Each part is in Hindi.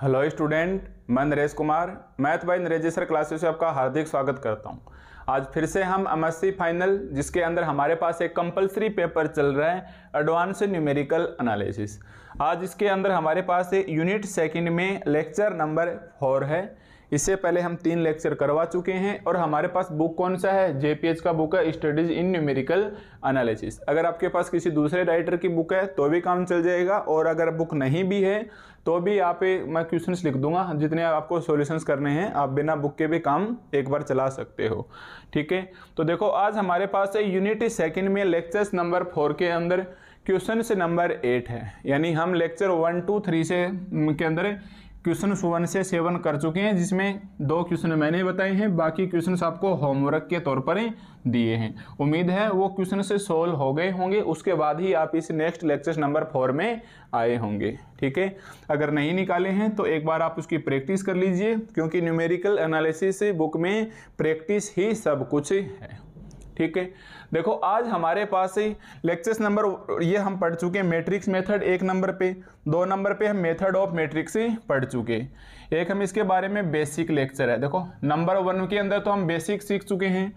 हेलो स्टूडेंट मैं नरेश कुमार मैथ बाई नरेजेसर क्लासेस से आपका हार्दिक स्वागत करता हूं आज फिर से हम एमएससी फाइनल जिसके अंदर हमारे पास एक कंपलसरी पेपर चल रहा है एडवांस न्यूमेरिकल एनालिसिस आज इसके अंदर हमारे पास यूनिट सेकंड में लेक्चर नंबर फोर है इससे पहले हम तीन लेक्चर करवा चुके हैं और हमारे पास बुक कौन सा है जेपीएच का बुक है स्टडीज इन न्यूमेरिकल एनालिसिस अगर आपके पास किसी दूसरे राइटर की बुक है तो भी काम चल जाएगा और अगर बुक नहीं भी है तो भी यहाँ पे मैं क्वेश्चंस लिख दूंगा जितने आपको सॉल्यूशंस करने हैं आप बिना बुक के भी काम एक बार चला सकते हो ठीक है तो देखो आज हमारे पास है यूनिट सेकंड में लेक्चर्स नंबर फोर के अंदर क्वेश्चन से नंबर एट है यानी हम लेक्चर वन टू थ्री से के अंदर क्वेश्चन वन से सेवन कर चुके हैं जिसमें दो क्वेश्चन मैंने बताए हैं बाकी क्वेश्चन आपको होमवर्क के तौर पर दिए हैं उम्मीद है वो क्वेश्चन से सोल्व हो गए होंगे उसके बाद ही आप इस नेक्स्ट लेक्चर नंबर फोर में आए होंगे ठीक है अगर नहीं निकाले हैं तो एक बार आप उसकी प्रैक्टिस कर लीजिए क्योंकि न्यूमेरिकल एनालिसिस बुक में प्रैक्टिस ही सब कुछ है ठीक है देखो आज हमारे पास ही लेक्चर्स नंबर ये हम पढ़ चुके हैं मैट्रिक्स मेथड एक नंबर पे दो नंबर पे हम मेथड ऑफ मैट्रिक्स ही पढ़ चुके एक हम इसके बारे में बेसिक लेक्चर है देखो नंबर वन के अंदर तो हम बेसिक सीख चुके हैं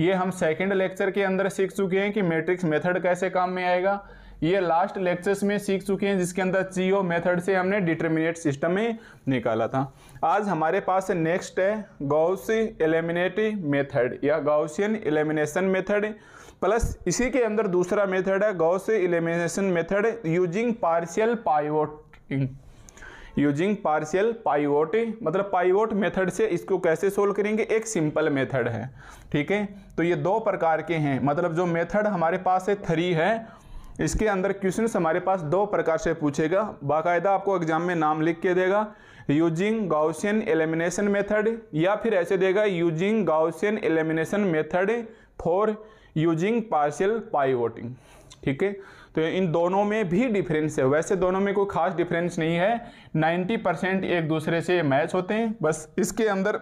ये हम सेकेंड लेक्चर के अंदर सीख चुके हैं कि मेट्रिक्स मेथड कैसे काम में आएगा ये लास्ट लेक्चर्स में सीख चुके हैं जिसके अंदर चीओ मेथड से हमने डिटर्मिनेट सिस्टम में निकाला था आज हमारे पास नेक्स्ट है गौसी एलिमिनेटी मेथड या गौसियन एलिमिनेशन मेथड प्लस इसी के अंदर दूसरा मेथड है Gauss elimination method using partial pivoting using partial pivot मतलब पाइवोट मेथड से इसको कैसे सोल्व करेंगे एक सिंपल मेथड है ठीक है तो ये दो प्रकार के हैं मतलब जो मेथड हमारे पास है थ्री है इसके अंदर क्वेश्चन हमारे पास दो प्रकार से पूछेगा बाकायदा आपको एग्जाम में नाम लिख के देगा यूजिंग गाउसियन एलिमिनेशन मेथड या फिर ऐसे देगा using Gaussian elimination method for using partial pivoting ठीक है तो इन दोनों में भी डिफरेंस है वैसे दोनों में कोई खास डिफरेंस नहीं है 90 परसेंट एक दूसरे से मैच होते हैं बस इसके अंदर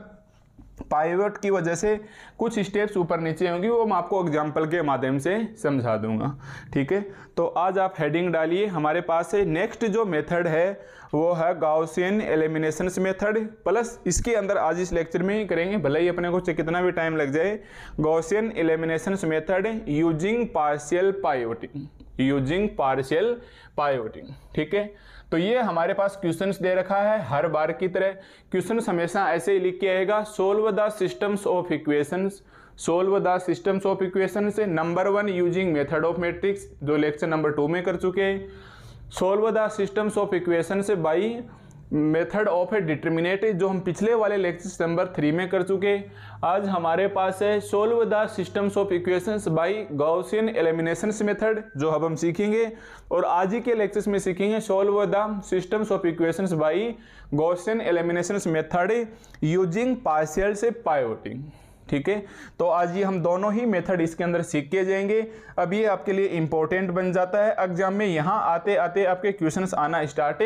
पाइवट की वजह से कुछ स्टेप्स ऊपर नीचे होंगी वो मैं आपको एग्जाम्पल के माध्यम से समझा दूंगा ठीक है तो आज आप हेडिंग डालिए हमारे पास है नेक्स्ट जो मेथड है वो है गाउसियन एलिमिनेशन मेथड प्लस इसके अंदर आज इस लेक्चर में ही करेंगे भले ही अपने को कितना भी टाइम लग जाए Gaussian elimination method using partial pivoting using partial pivoting ठीक है तो ये हमारे पास क्वेश्चन दे रखा है हर बार की तरह क्वेश्चन हमेशा ऐसे ही लिख के आएगा solve the systems of equations solve the systems of equation से number one using method of matrix जो लेक्चर नंबर टू में कर चुके हैं solve the systems of equation से by method of a determinant जो हम पिछले वाले लेक्चर नंबर थ्री में कर चुके आज हमारे पास है solve the systems of equations by Gaussian elimination method जो अब हम सीखेंगे और आज ही के लेक्चर्स में सीखेंगे solve the systems of equations by Gaussian elimination method using partial से पायोटिंग ठीक है तो आज ये हम दोनों ही मेथड इसके अंदर सीख के जाएंगे अब ये आपके लिए इंपॉर्टेंट बन जाता है एग्जाम में यहाँ आते आते आपके क्वेश्चन आना स्टार्ट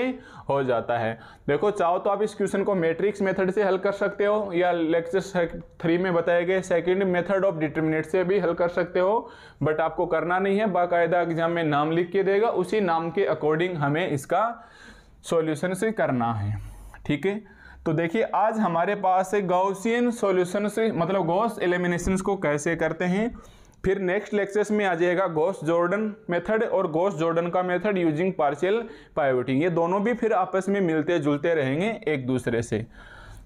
हो जाता है देखो चाहो तो आप इस क्वेश्चन को मैट्रिक्स मेथड से हल कर सकते हो या लेक्चर थ्री में बताए गए सेकेंड मेथड ऑफ डिटर्मिनेट से भी हल कर सकते हो बट आपको करना नहीं है बाकायदा एग्जाम में नाम लिख के देगा उसी नाम के अकॉर्डिंग हमें इसका सोल्यूशन से करना है ठीक है तो देखिए आज हमारे पास है गौसियन सोल्यूशन से मतलब गौस एलिमिनेशन को कैसे करते हैं फिर नेक्स्ट लेक्चर्स में आ जाएगा गोस जॉर्डन मेथड और गोस जॉर्डन का मेथड यूजिंग पार्शियल पायोटिंग ये दोनों भी फिर आपस में मिलते जुलते रहेंगे एक दूसरे से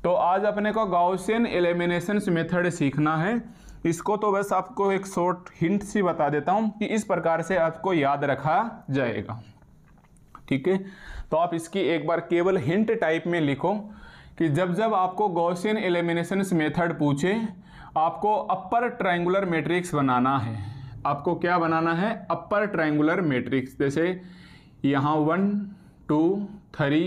तो आज अपने को गाउसियन एलिमिनेशन मेथड सीखना है इसको तो बस आपको एक शॉर्ट हिंट सी बता देता हूँ कि इस प्रकार से आपको याद रखा जाएगा ठीक है तो आप इसकी एक बार केवल हिंट टाइप में लिखो कि जब जब आपको गौसियन एलिमिनेशन मेथड पूछे आपको अपर ट्राइंगुलर मैट्रिक्स बनाना है आपको क्या बनाना है अपर ट्राइंगुलर मैट्रिक्स जैसे यहाँ one two three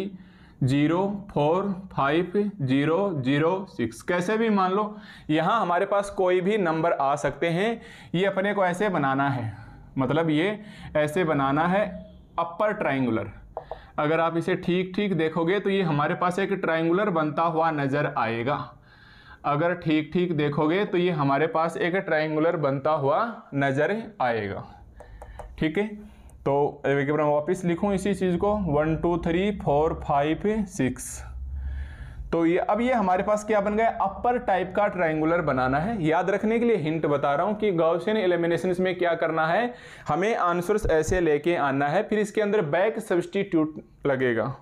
zero four five zero zero six कैसे भी मान लो यहाँ हमारे पास कोई भी नंबर आ सकते हैं ये अपने को ऐसे बनाना है मतलब ये ऐसे बनाना है अपर ट्राइंगुलर अगर आप इसे ठीक ठीक देखोगे तो ये हमारे पास एक ट्राइंगुलर बनता हुआ नज़र आएगा अगर ठीक ठीक देखोगे तो ये हमारे पास एक ट्राइंगुलर बनता हुआ नज़र आएगा ठीक है तो एक बार वापस लिखूँ इसी चीज़ को one two three four five six तो ये अब ये हमारे पास क्या बन गया अपर टाइप का ट्राइंगुलर बनाना है याद रखने के लिए हिंट बता रहा हूँ कि गौसियन एलिमिनेशन में क्या करना है हमें आंसर्स ऐसे लेके आना है फिर इसके अंदर बैक सब्सटीट्यूट लगेगा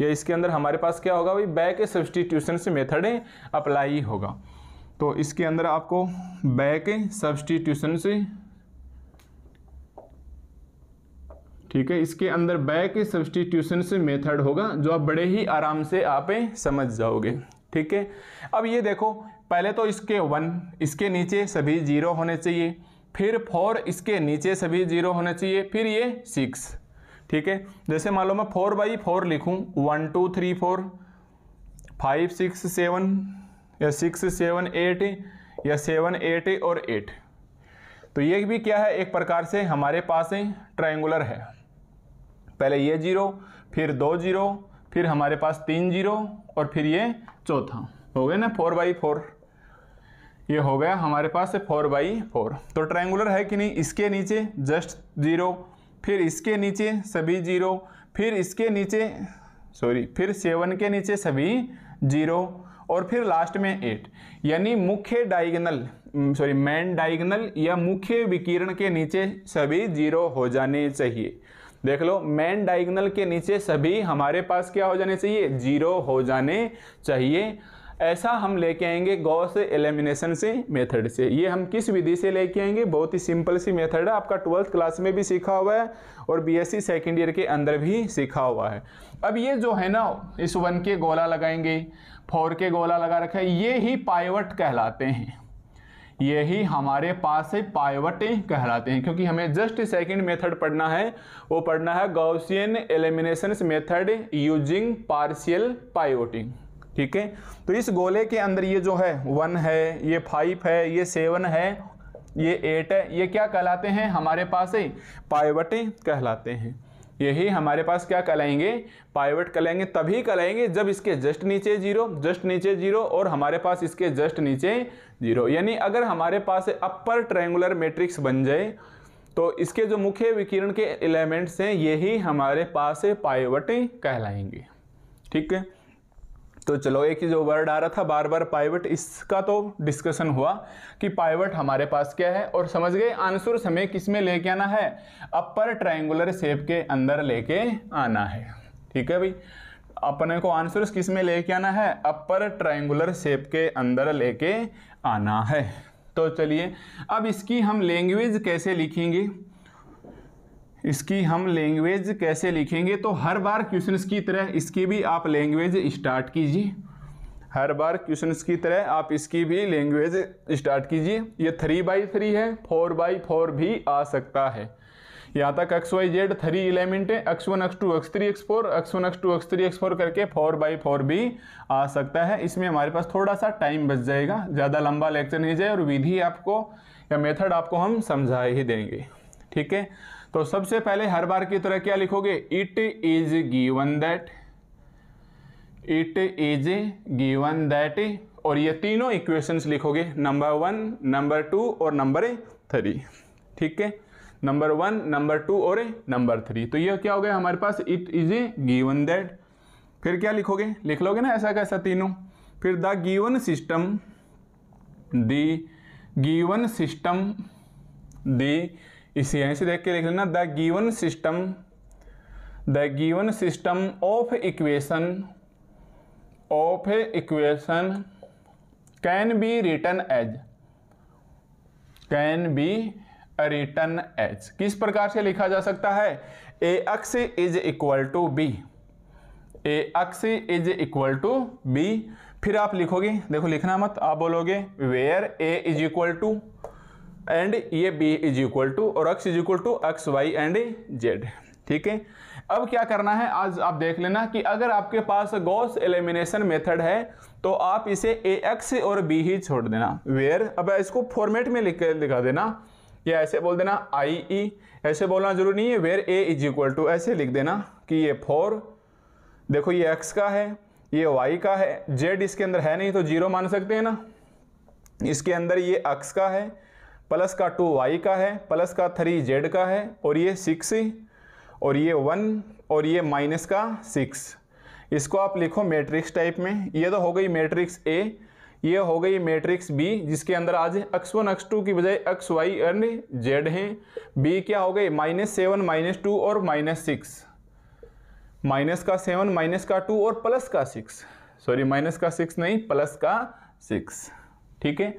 या इसके अंदर हमारे पास क्या होगा भाई बैक सब्सटीट्यूशन से मेथड अप्लाई होगा तो इसके अंदर आपको बैक सब्सटीट्यूशन से ठीक है इसके अंदर बैक सब्सटीट्यूशन से मेथड होगा जो आप बड़े ही आराम से आप समझ जाओगे ठीक है अब ये देखो पहले तो इसके वन इसके नीचे सभी जीरो होने चाहिए फिर फोर इसके नीचे सभी जीरो होने चाहिए फिर ये सिक्स ठीक है जैसे मान लो मैं फोर बाई फोर लिखूँ one two three four five six seven या सिक्स सेवन एट या सेवन एट और एट तो ये भी क्या है एक प्रकार से हमारे पास ट्राइंगुलर है पहले ये जीरो फिर दो जीरो फिर हमारे पास तीन जीरो और फिर ये चौथा हो गया ना फोर बाई फोर ये हो गया हमारे पास है फोर बाई फोर तो ट्रायंगुलर है कि नहीं इसके नीचे जस्ट जीरो फिर इसके नीचे सभी जीरो फिर इसके नीचे सॉरी फिर सेवन के नीचे सभी जीरो और फिर लास्ट में एट यानी मुख्य डायगनल सॉरी मेन डायगनल या मुख्य विकिरण के नीचे सभी जीरो हो जाने चाहिए देख लो मेन डायगनल के नीचे सभी हमारे पास क्या हो जाने चाहिए जीरो हो जाने चाहिए ऐसा हम लेके आएंगे गॉस एलिमिनेशन से मेथड से ये हम किस विधि से लेके आएंगे बहुत ही सिंपल सी मेथड है आपका ट्वेल्थ क्लास में भी सीखा हुआ है और बीएससी सेकंड ईयर के अंदर भी सीखा हुआ है अब ये जो है ना इस वन के गोला लगाएंगे फोर के गोला लगा रखा है ये ही पाइवट कहलाते हैं यही हमारे पास से पाइवटें कहलाते हैं क्योंकि हमें जस्ट सेकंड मेथड पढ़ना है वो पढ़ना है Gaussian elimination method using partial pivoting ठीक है तो इस गोले के अंदर ये जो है वन है ये फाइव है ये सेवन है ये एट है ये क्या कहलाते हैं हमारे पास है कहलाते हैं यही हमारे पास क्या कहलाएंगे पाइवट कहलाएंगे तभी कहलाएंगे जब इसके जस्ट नीचे जीरो जस्ट नीचे जीरो और हमारे पास इसके जस्ट नीचे जीरो यानी अगर हमारे पास अपर ट्रायंगुलर मैट्रिक्स बन जाए तो इसके जो मुख्य विकिरण के एलिमेंट्स हैं यही हमारे पास पाइवट कहलाएंगे ठीक है तो चलो एक जो वर्ड आ रहा था बार बार पाइवट इसका तो डिस्कशन हुआ कि पाइवट हमारे पास क्या है और समझ गए आंसर हमें किस में लेके आना है अपर ट्राइंगुलर शेप के अंदर लेके आना है ठीक है भाई अपने को आंसर किस में लेके आना है अपर ट्राइंगुलर शेप के अंदर लेके आना है तो चलिए अब इसकी हम लैंग्वेज कैसे लिखेंगे इसकी हम लैंग्वेज कैसे लिखेंगे तो हर बार क्वेश्चन की तरह इसकी भी आप लैंग्वेज स्टार्ट कीजिए हर बार क्वेश्चन की तरह आप इसकी भी लैंग्वेज स्टार्ट कीजिए ये थ्री बाई थ्री है फोर बाई फोर भी आ सकता है यहाँ तक x y z three element है x one x two x three x four x one x two x three x four करके फोर बाई फोर भी आ सकता है इसमें हमारे पास थोड़ा सा टाइम बच जाएगा ज़्यादा लंबा लेक्चर नहीं जाए और विधि आपको या मेथड आपको हम समझा ही देंगे ठीक है तो सबसे पहले हर बार की तरह क्या लिखोगे it is given that it is given that और ये तीनों इक्वेशंस लिखोगे नंबर वन नंबर टू और नंबर थ्री ठीक है नंबर वन नंबर टू और ए नंबर थ्री तो यह क्या हो गया हमारे पास it is a given that फिर क्या लिखोगे लिख लोगे ना ऐसा कैसा तीनों फिर the given system the given system the इसे यहीं से देख के लिख लेना the given system the given system of equation of equation can be written as can be written H किस प्रकार से लिखा जा सकता है A x is equal to B A x is equal to B फिर आप लिखोगे देखो लिखना मत आप बोलोगे where A is equal to and ये बी इज इक्वल टू और x is equal to x y and z ठीक है अब क्या करना है आज आप देख लेना कि अगर आपके पास गॉस एलिमिनेशन मेथड है तो आप इसे ए एक्स और बी ही छोड़ देना वेयर अब इसको फॉर्मेट में लिख कर दिखा देना या ऐसे बोल देना आई ई e, ऐसे बोलना जरूरी नहीं है where A is equal to ऐसे लिख देना कि ये फोर देखो ये एक्स का है ये वाई का है जेड इसके अंदर है नहीं तो जीरो मान सकते हैं ना इसके अंदर ये एक्स का है प्लस का टू वाई का है प्लस का थ्री जेड का है और ये सिक्स और ये वन और ये माइनस का सिक्स इसको आप लिखो मैट्रिक्स टाइप में ये तो हो गई मैट्रिक्स ए ये हो गई मैट्रिक्स बी जिसके अंदर आज एक्स वन एक्स टू की बजाय एक्स वाई एंड जेड हैं बी क्या हो गई माइनस सेवन माइनस टू और माइनस सिक्स माइनस का सेवन माइनस का टू और प्लस का सिक्स सॉरी माइनस का सिक्स नहीं प्लस का सिक्स ठीक है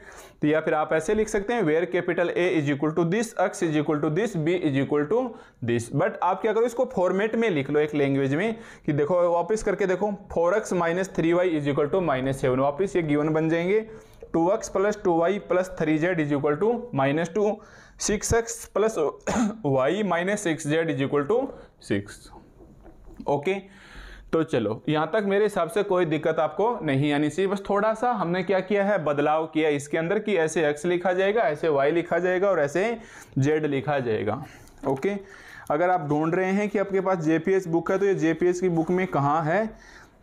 तो या फिर आप ऐसे लिख सकते हैं where capital A is equal to this x is equal to this B is equal to this but आप क्या करो इसको फॉर्मेट में लिख लो एक लैंग्वेज में कि देखो वापस करके देखो four x minus three y is equal to minus seven वापिस ये गिवन बन जाएंगे two x plus two y plus three z is equal to minus two six x plus y minus six z is equal to six okay okay. तो चलो यहाँ तक मेरे हिसाब से कोई दिक्कत आपको नहीं आनी चाहिए बस थोड़ा सा हमने क्या किया है बदलाव किया इसके अंदर कि ऐसे एक्स लिखा जाएगा ऐसे वाई लिखा जाएगा और ऐसे जेड लिखा जाएगा ओके अगर आप ढूंढ रहे हैं कि आपके पास जे बुक है तो ये जे की बुक में कहाँ है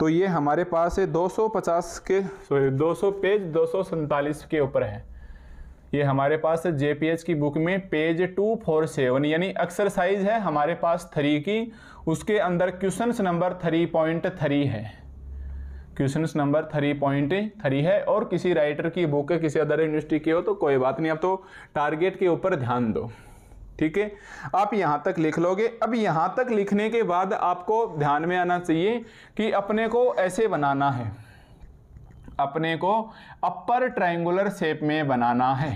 तो ये हमारे पास है 250 के सॉरी 200 पेज दो के ऊपर है ये हमारे पास जे की बुक में पेज टू फोर सेवन यानी एक्सरसाइज है हमारे पास थ्री की उसके अंदर question number three point three है question number three point three है और किसी राइटर की बुक है किसी अदर यूनिवर्सिटी की हो तो कोई बात नहीं आप तो टारगेट के ऊपर ध्यान दो ठीक है आप यहाँ तक लिख लोगे अब यहाँ तक लिखने के बाद आपको ध्यान में आना चाहिए कि अपने को ऐसे बनाना है अपने को अपर ट्राइंगुलर शेप में बनाना है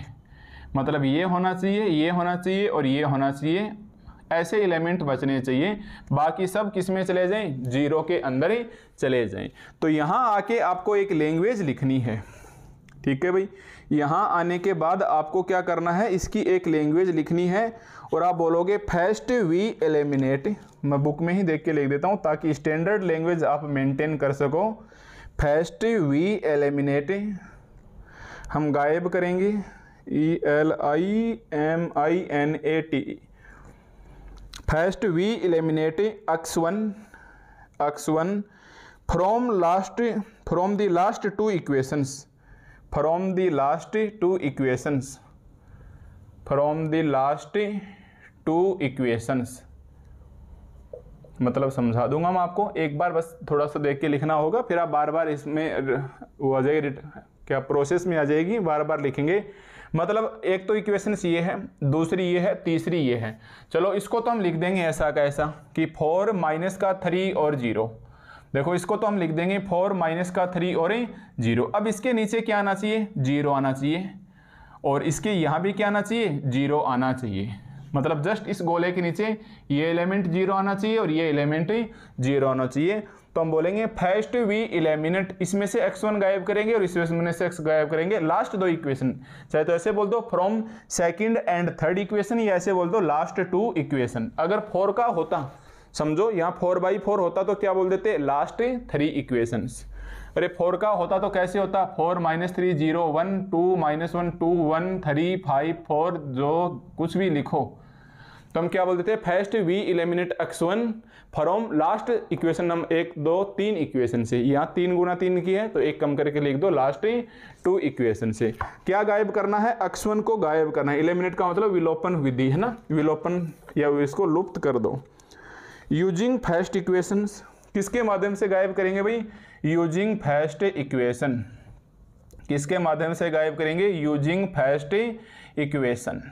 मतलब ये होना चाहिए ये होना चाहिए और ये होना चाहिए ऐसे एलिमेंट बचने चाहिए बाकी सब किस में चले जाएं जीरो के अंदर ही चले जाएं तो यहाँ आके आपको एक लैंग्वेज लिखनी है ठीक है भाई यहाँ आने के बाद आपको क्या करना है इसकी एक लैंग्वेज लिखनी है और आप बोलोगे फर्स्ट वी एलिमिनेट मैं बुक में ही देख के लिख देता हूँ ताकि स्टैंडर्ड लैंग्वेज आप मेंटेन कर सको फर्स्ट वी एलिमिनेट हम गायब करेंगे E L I M I N A T first we eliminate x one x one from last from the last two equations from the last two equations from the last two equations मतलब समझा दूंगा मैं आपको एक बार बस थोड़ा सा देख के लिखना होगा फिर आप बार बार इसमें वो आ जाएगी क्या प्रोसेस में आ जाएगी बार बार लिखेंगे मतलब एक तो इक्वेशन ये है दूसरी ये है तीसरी ये है चलो इसको तो हम लिख देंगे ऐसा का ऐसा कि फोर माइनस का थ्री और जीरो देखो इसको तो हम लिख देंगे फोर माइनस का थ्री और जीरो अब इसके नीचे क्या आना चाहिए जीरो आना चाहिए और इसके यहाँ भी क्या आना चाहिए जीरो आना चाहिए मतलब जस्ट इस गोले के नीचे ये एलिमेंट जीरो आना चाहिए और ये एलिमेंट जीरो आना चाहिए तो हम बोलेंगे फर्स्ट वी इलेमिनेट इसमें से एक्स वन गायब करेंगे और इसमें से एक्स गायब करेंगे लास्ट दो इक्वेशन चाहे तो ऐसे बोल दो from second and third equation या ऐसे बोल दो लास्ट टू इक्वेशन अगर फोर का होता समझो यहाँ फोर बाई फोर होता तो क्या बोल देते लास्ट थ्री इक्वेशन अरे फोर का होता तो कैसे होता four minus three zero one two minus one two one three five four जो कुछ भी लिखो तो हम क्या बोल देते हैं first we eliminate x one from last equation number एक दो तीन इक्वेशन से यहाँ तीन गुना तीन की है तो एक कम करके लिख दो लास्ट टू इक्वेशन से क्या गायब करना है एक्सवन को गायब करना है इलेमिनेट का मतलब विलोपन विधि है ना विलोपन या इसको लुप्त कर दो यूजिंग फर्स्ट इक्वेशन किसके माध्यम से गायब करेंगे भाई यूजिंग फर्स्ट इक्वेशन किसके माध्यम से गायब करेंगे using first equation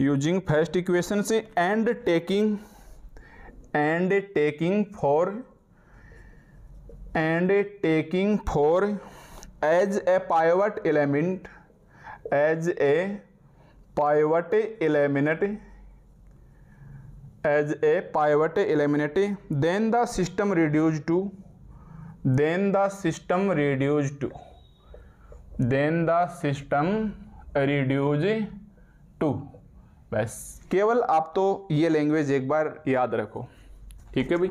using first equation से and taking and taking for and taking for as a pivot element as a pivot eliminate as a pivot eliminate then the system reduce to then the system reduce to then the system reduce to बस केवल आप तो ये लैंग्वेज एक बार याद रखो ठीक है भाई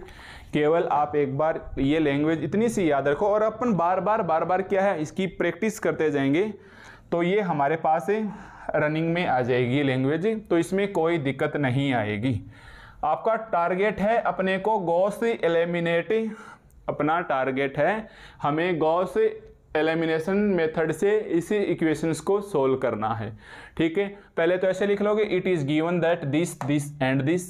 केवल आप एक बार ये लैंग्वेज इतनी सी याद रखो और अपन बार बार बार बार क्या है इसकी प्रैक्टिस करते जाएंगे तो ये हमारे पास है रनिंग में आ जाएगी ये लैंग्वेज तो इसमें कोई दिक्कत नहीं आएगी आपका टारगेट है अपने को गौ से एलिमिनेट अपना टारगेट है हमें गौ से एलिमिनेशन मेथड से इसी इक्वेशंस को सोल्व करना है ठीक है पहले तो ऐसे लिख लोगे it is given that this this and this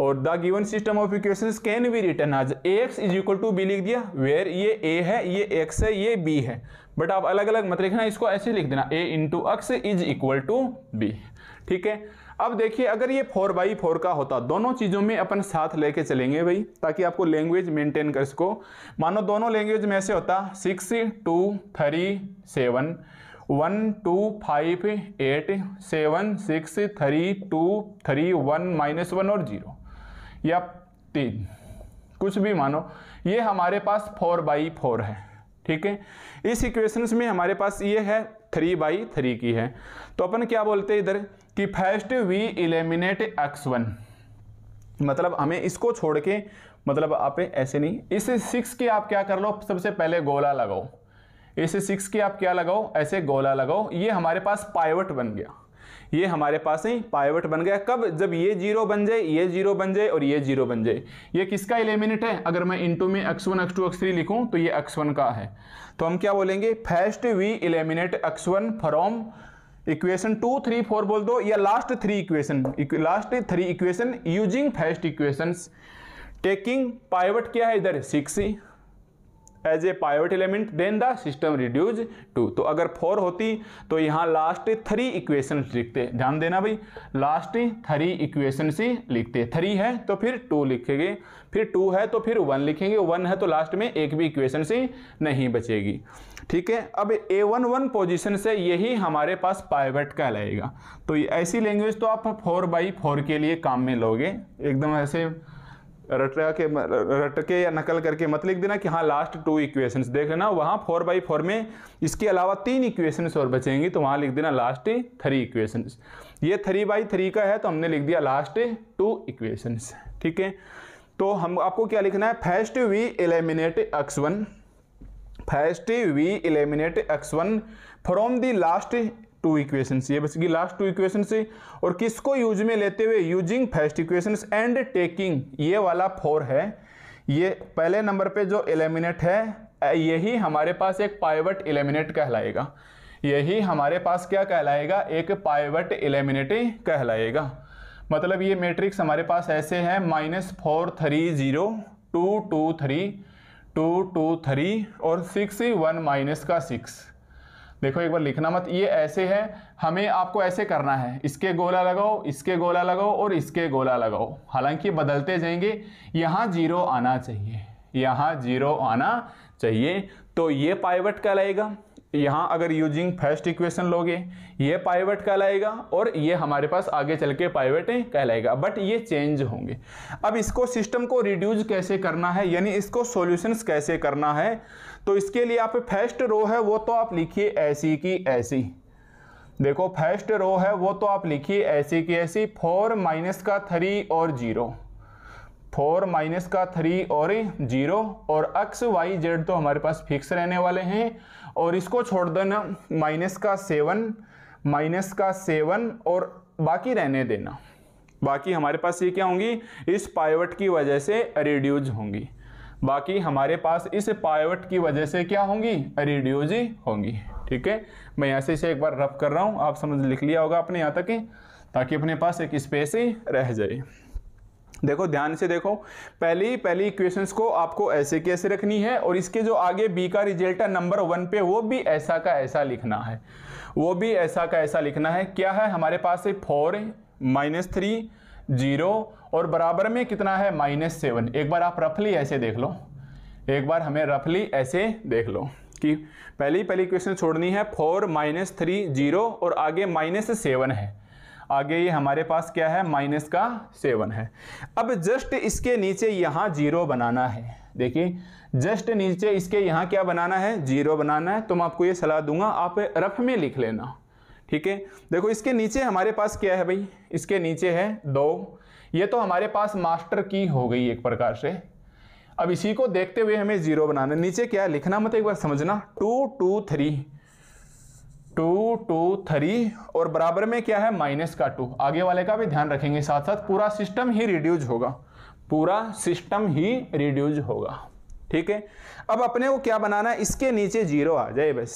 और the given system of equations can be written as x is equal to B लिख दिया वेयर ये ए है ये एक्स है ये बी है बट आप अलग अलग मत लिखना इसको ऐसे लिख देना A into x is equal to B ठीक है अब देखिए अगर ये फोर बाई फोर का होता दोनों चीज़ों में अपन साथ लेके चलेंगे भाई ताकि आपको लैंग्वेज मेंटेन कर सको मानो दोनों लैंग्वेज में ऐसे होता six two three seven one two five eight seven six three two three one minus one और जीरो या तीन कुछ भी मानो ये हमारे पास फोर बाई फोर है ठीक है इस इक्वेशन में हमारे पास ये है थ्री बाई थ्री की है तो अपन क्या बोलते हैं इधर कि first we eliminate x one मतलब हमें इसको छोड़ के मतलब आप ऐसे नहीं इस सिक्स की आप क्या कर लो सबसे पहले गोला लगाओ इस सिक्स की आप क्या लगाओ ऐसे गोला लगाओ ये हमारे पास पाइवट बन गया ये हमारे पास ही पाइवट बन गया कब जब ये जीरो बन जाए ये जीरो बन जाए और ये जीरो बन जाए ये किसका इलेमिनेट है अगर मैं इंटू में x one x two x three लिखूँ तो ये एक्स वन का है तो हम क्या बोलेंगे first we eliminate x one from equation two three four बोल दो या last three equation last three equation using first equation taking pivot क्या है इधर six as a pivot element then the system reduce to तो अगर फोर होती तो यहाँ लास्ट थ्री इक्वेशन लिखते ध्यान देना भाई लास्ट थ्री इक्वेशन से लिखते थ्री है तो फिर टू लिखेंगे फिर टू है तो फिर वन लिखेंगे वन है तो लास्ट में एक भी इक्वेशन से नहीं बचेगी ठीक है अब ए वन वन पोजिशन से यही हमारे पास का कहलाएगा तो ऐसी लैंग्वेज तो आप फोर बाई फोर के लिए काम में लोगे एकदम ऐसे रटा के रट के या नकल करके मत लिख देना कि हाँ लास्ट टू इक्वेशंस देख लेना वहाँ फोर बाई फोर में इसके अलावा तीन इक्वेशंस और बचेंगी तो वहाँ लिख देना लास्ट थ्री इक्वेशंस ये थ्री बाई थ्री का है तो हमने लिख दिया लास्ट टू इक्वेशंस ठीक है तो हम आपको क्या लिखना है first we eliminate x one first we eliminate x one from the last two equation ये बेसिकली लास्ट टू इक्वेशन से और किसको यूज में लेते हुए using first equation and taking ये वाला फोर है ये पहले नंबर पे जो इलेमिनेट है यही हमारे पास एक पाइवट इलेमिनेट कहलाएगा यही हमारे पास क्या कहलाएगा एक पाइवट इलेमिनेट कहलाएगा मतलब ये मैट्रिक्स हमारे पास ऐसे है minus four three zero two two three two two three और सिक्स वन माइनस का सिक्स देखो एक बार लिखना मत ये ऐसे है हमें आपको ऐसे करना है इसके गोला लगाओ इसके गोला लगाओ और इसके गोला लगाओ हालांकि बदलते जाएंगे यहाँ जीरो आना चाहिए यहाँ जीरो आना चाहिए तो ये पाइवट कहलाएगा यहाँ अगर यूजिंग फर्स्ट इक्वेशन लोगे ये पाइवेट कहलाएगा और ये हमारे पास आगे चल के पाइवेट कहलाएगा बट ये चेंज होंगे अब इसको सिस्टम को रिड्यूज कैसे करना है यानी इसको सॉल्यूशंस कैसे करना है तो इसके लिए आप फर्स्ट रो है वो तो आप लिखिए ऐसी की ऐसी देखो फर्स्ट रो है वो तो आप लिखिए ऐसी की ऐसी फोर माइनस का थ्री और जीरो फोर माइनस का थ्री और जीरो और एक्स वाई जेड तो हमारे पास फिक्स रहने वाले हैं और इसको छोड़ देना माइनस का सेवन माइनस का सेवन और बाकी रहने देना बाकी हमारे पास ये क्या होंगी इस पाइवट की वजह से रिड्यूज होंगी बाकी हमारे पास इस पाइवट की वजह से क्या होंगी रिड्यूज ही होंगी ठीक है मैं यहाँ से इसे एक बार रफ कर रहा हूँ आप समझ लिख लिया होगा आपने यहाँ तक ताकि अपने पास एक स्पेस ही रह जाए देखो ध्यान से देखो पहली पहली इक्वेशंस को आपको ऐसे कैसे रखनी है और इसके जो आगे बी का रिजल्ट है नंबर वन पे वो भी ऐसा का ऐसा लिखना है वो भी ऐसा का ऐसा लिखना है क्या है हमारे पास है फोर माइनस थ्री जीरो और बराबर में कितना है माइनस सेवन एक बार आप रफली ऐसे देख लो एक बार हमें रफली ऐसे देख लो कि पहली पहली क्वेश्चन छोड़नी है फोर माइनस थ्री जीरो और आगे माइनस सेवन है आगे ये हमारे पास क्या है माइनस का सेवन है अब जस्ट इसके नीचे यहाँ जीरो बनाना है देखिए जस्ट नीचे इसके यहाँ क्या बनाना है जीरो बनाना है तो मैं आपको ये सलाह दूंगा आप रफ में लिख लेना ठीक है देखो इसके नीचे हमारे पास क्या है भाई इसके नीचे है दो ये तो हमारे पास मास्टर की हो गई एक प्रकार से अब इसी को देखते हुए हमें जीरो बनाना नीचे क्या है लिखना मत एक बार समझना two two three two two three और बराबर में क्या है माइनस का टू आगे वाले का भी ध्यान रखेंगे साथ साथ पूरा सिस्टम ही रिड्यूज होगा पूरा सिस्टम ही रिड्यूज होगा ठीक है अब अपने को क्या बनाना है इसके नीचे जीरो आ जाए बस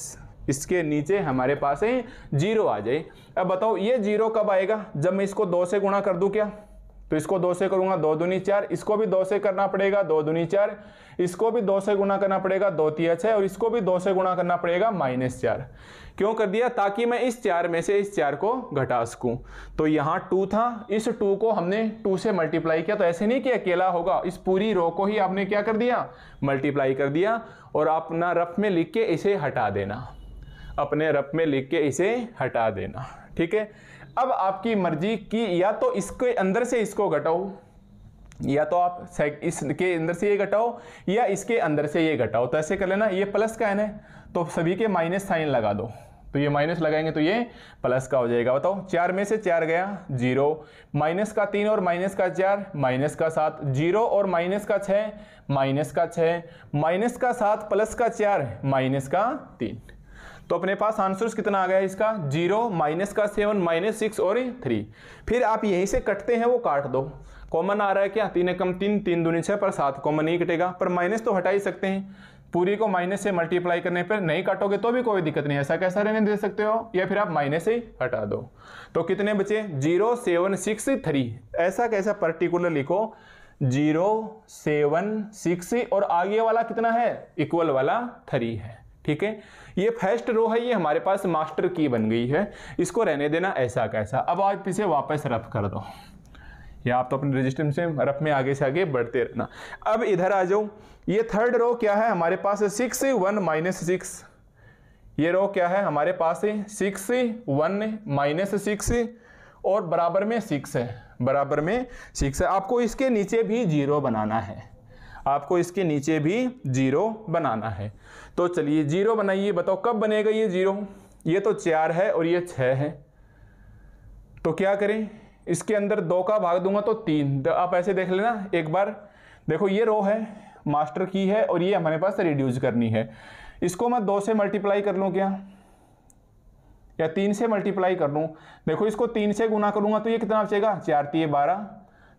इसके नीचे हमारे पास है जीरो आ जाए अब बताओ ये जीरो कब आएगा जब मैं इसको दो से गुणा कर दूं क्या तो इसको दो से करूंगा दो दूनी चार इसको भी दो से करना पड़ेगा दो दूनी चार इसको भी दो से गुणा करना पड़ेगा दो तिया छः और इसको भी दो से गुणा करना पड़ेगा माइनस चार क्यों कर दिया ताकि मैं इस चार में से इस चार को घटा सकूं तो यहाँ टू था इस टू को हमने टू से मल्टीप्लाई किया तो ऐसे नहीं कि अकेला होगा इस पूरी रो को ही आपने क्या कर दिया मल्टीप्लाई कर दिया और अपना रफ में लिख के इसे हटा देना अपने रफ में लिख के इसे हटा देना ठीक है अब आपकी मर्जी कि या तो इसके अंदर से इसको घटाओ या तो आप इसके अंदर से ये घटाओ या इसके अंदर से ये घटाओ तो ऐसे कर लेना ये प्लस का है ना तो सभी के माइनस साइन लगा दो तो ये माइनस लगाएंगे तो ये प्लस का हो जाएगा बताओ चार में से चार गया जीरो माइनस का तीन और माइनस का चार माइनस का सात जीरो और माइनस का छः माइनस का छः माइनस का सात प्लस का चार माइनस का तीन तो अपने पास आंसर कितना आ गया इसका जीरो माइनस का सेवन माइनस सिक्स और थ्री फिर आप यहीं से कटते हैं वो काट दो कॉमन आ रहा है क्या तीन एकम तीन तीन दूनी छः पर सात कॉमन नहीं कटेगा पर माइनस तो हटा ही सकते हैं पूरी को माइनस से मल्टीप्लाई करने पर नहीं काटोगे तो भी कोई दिक्कत नहीं ऐसा कैसा रहने दे सकते हो या फिर आप माइनस से हटा दो तो कितने बचे जीरो सेवन सिक्स थ्री ऐसा कैसा पर्टिकुलर लिखो जीरो सेवन सिक्स और आगे वाला कितना है इक्वल वाला थ्री है ठीक है ये फर्स्ट रो है ये हमारे पास मास्टर की बन गई है इसको रहने देना ऐसा कैसा अब आप इसे वापस रफ कर दो या आप तो अपने रजिस्टर से रफ में आगे से आगे बढ़ते रहना अब इधर आ जाओ ये थर्ड रो क्या है हमारे पास सिक्स वन माइनस सिक्स ये रो क्या है हमारे पास सिक्स वन माइनस सिक्स और बराबर में सिक्स है बराबर में सिक्स है आपको इसके नीचे भी जीरो बनाना है आपको इसके नीचे भी जीरो बनाना है तो चलिए जीरो बनाइए बताओ कब बनेगा ये जीरो ये तो चार है और ये छह है तो क्या करें इसके अंदर दो का भाग दूंगा तो तीन तो आप ऐसे देख लेना एक बार देखो ये रो है मास्टर की है और ये हमारे पास रिड्यूज करनी है इसको मैं दो से मल्टीप्लाई कर लूँ क्या या तीन से मल्टीप्लाई कर लूँ देखो इसको तीन से गुना करूँगा तो ये कितना बचेगा चार तीय तो बारह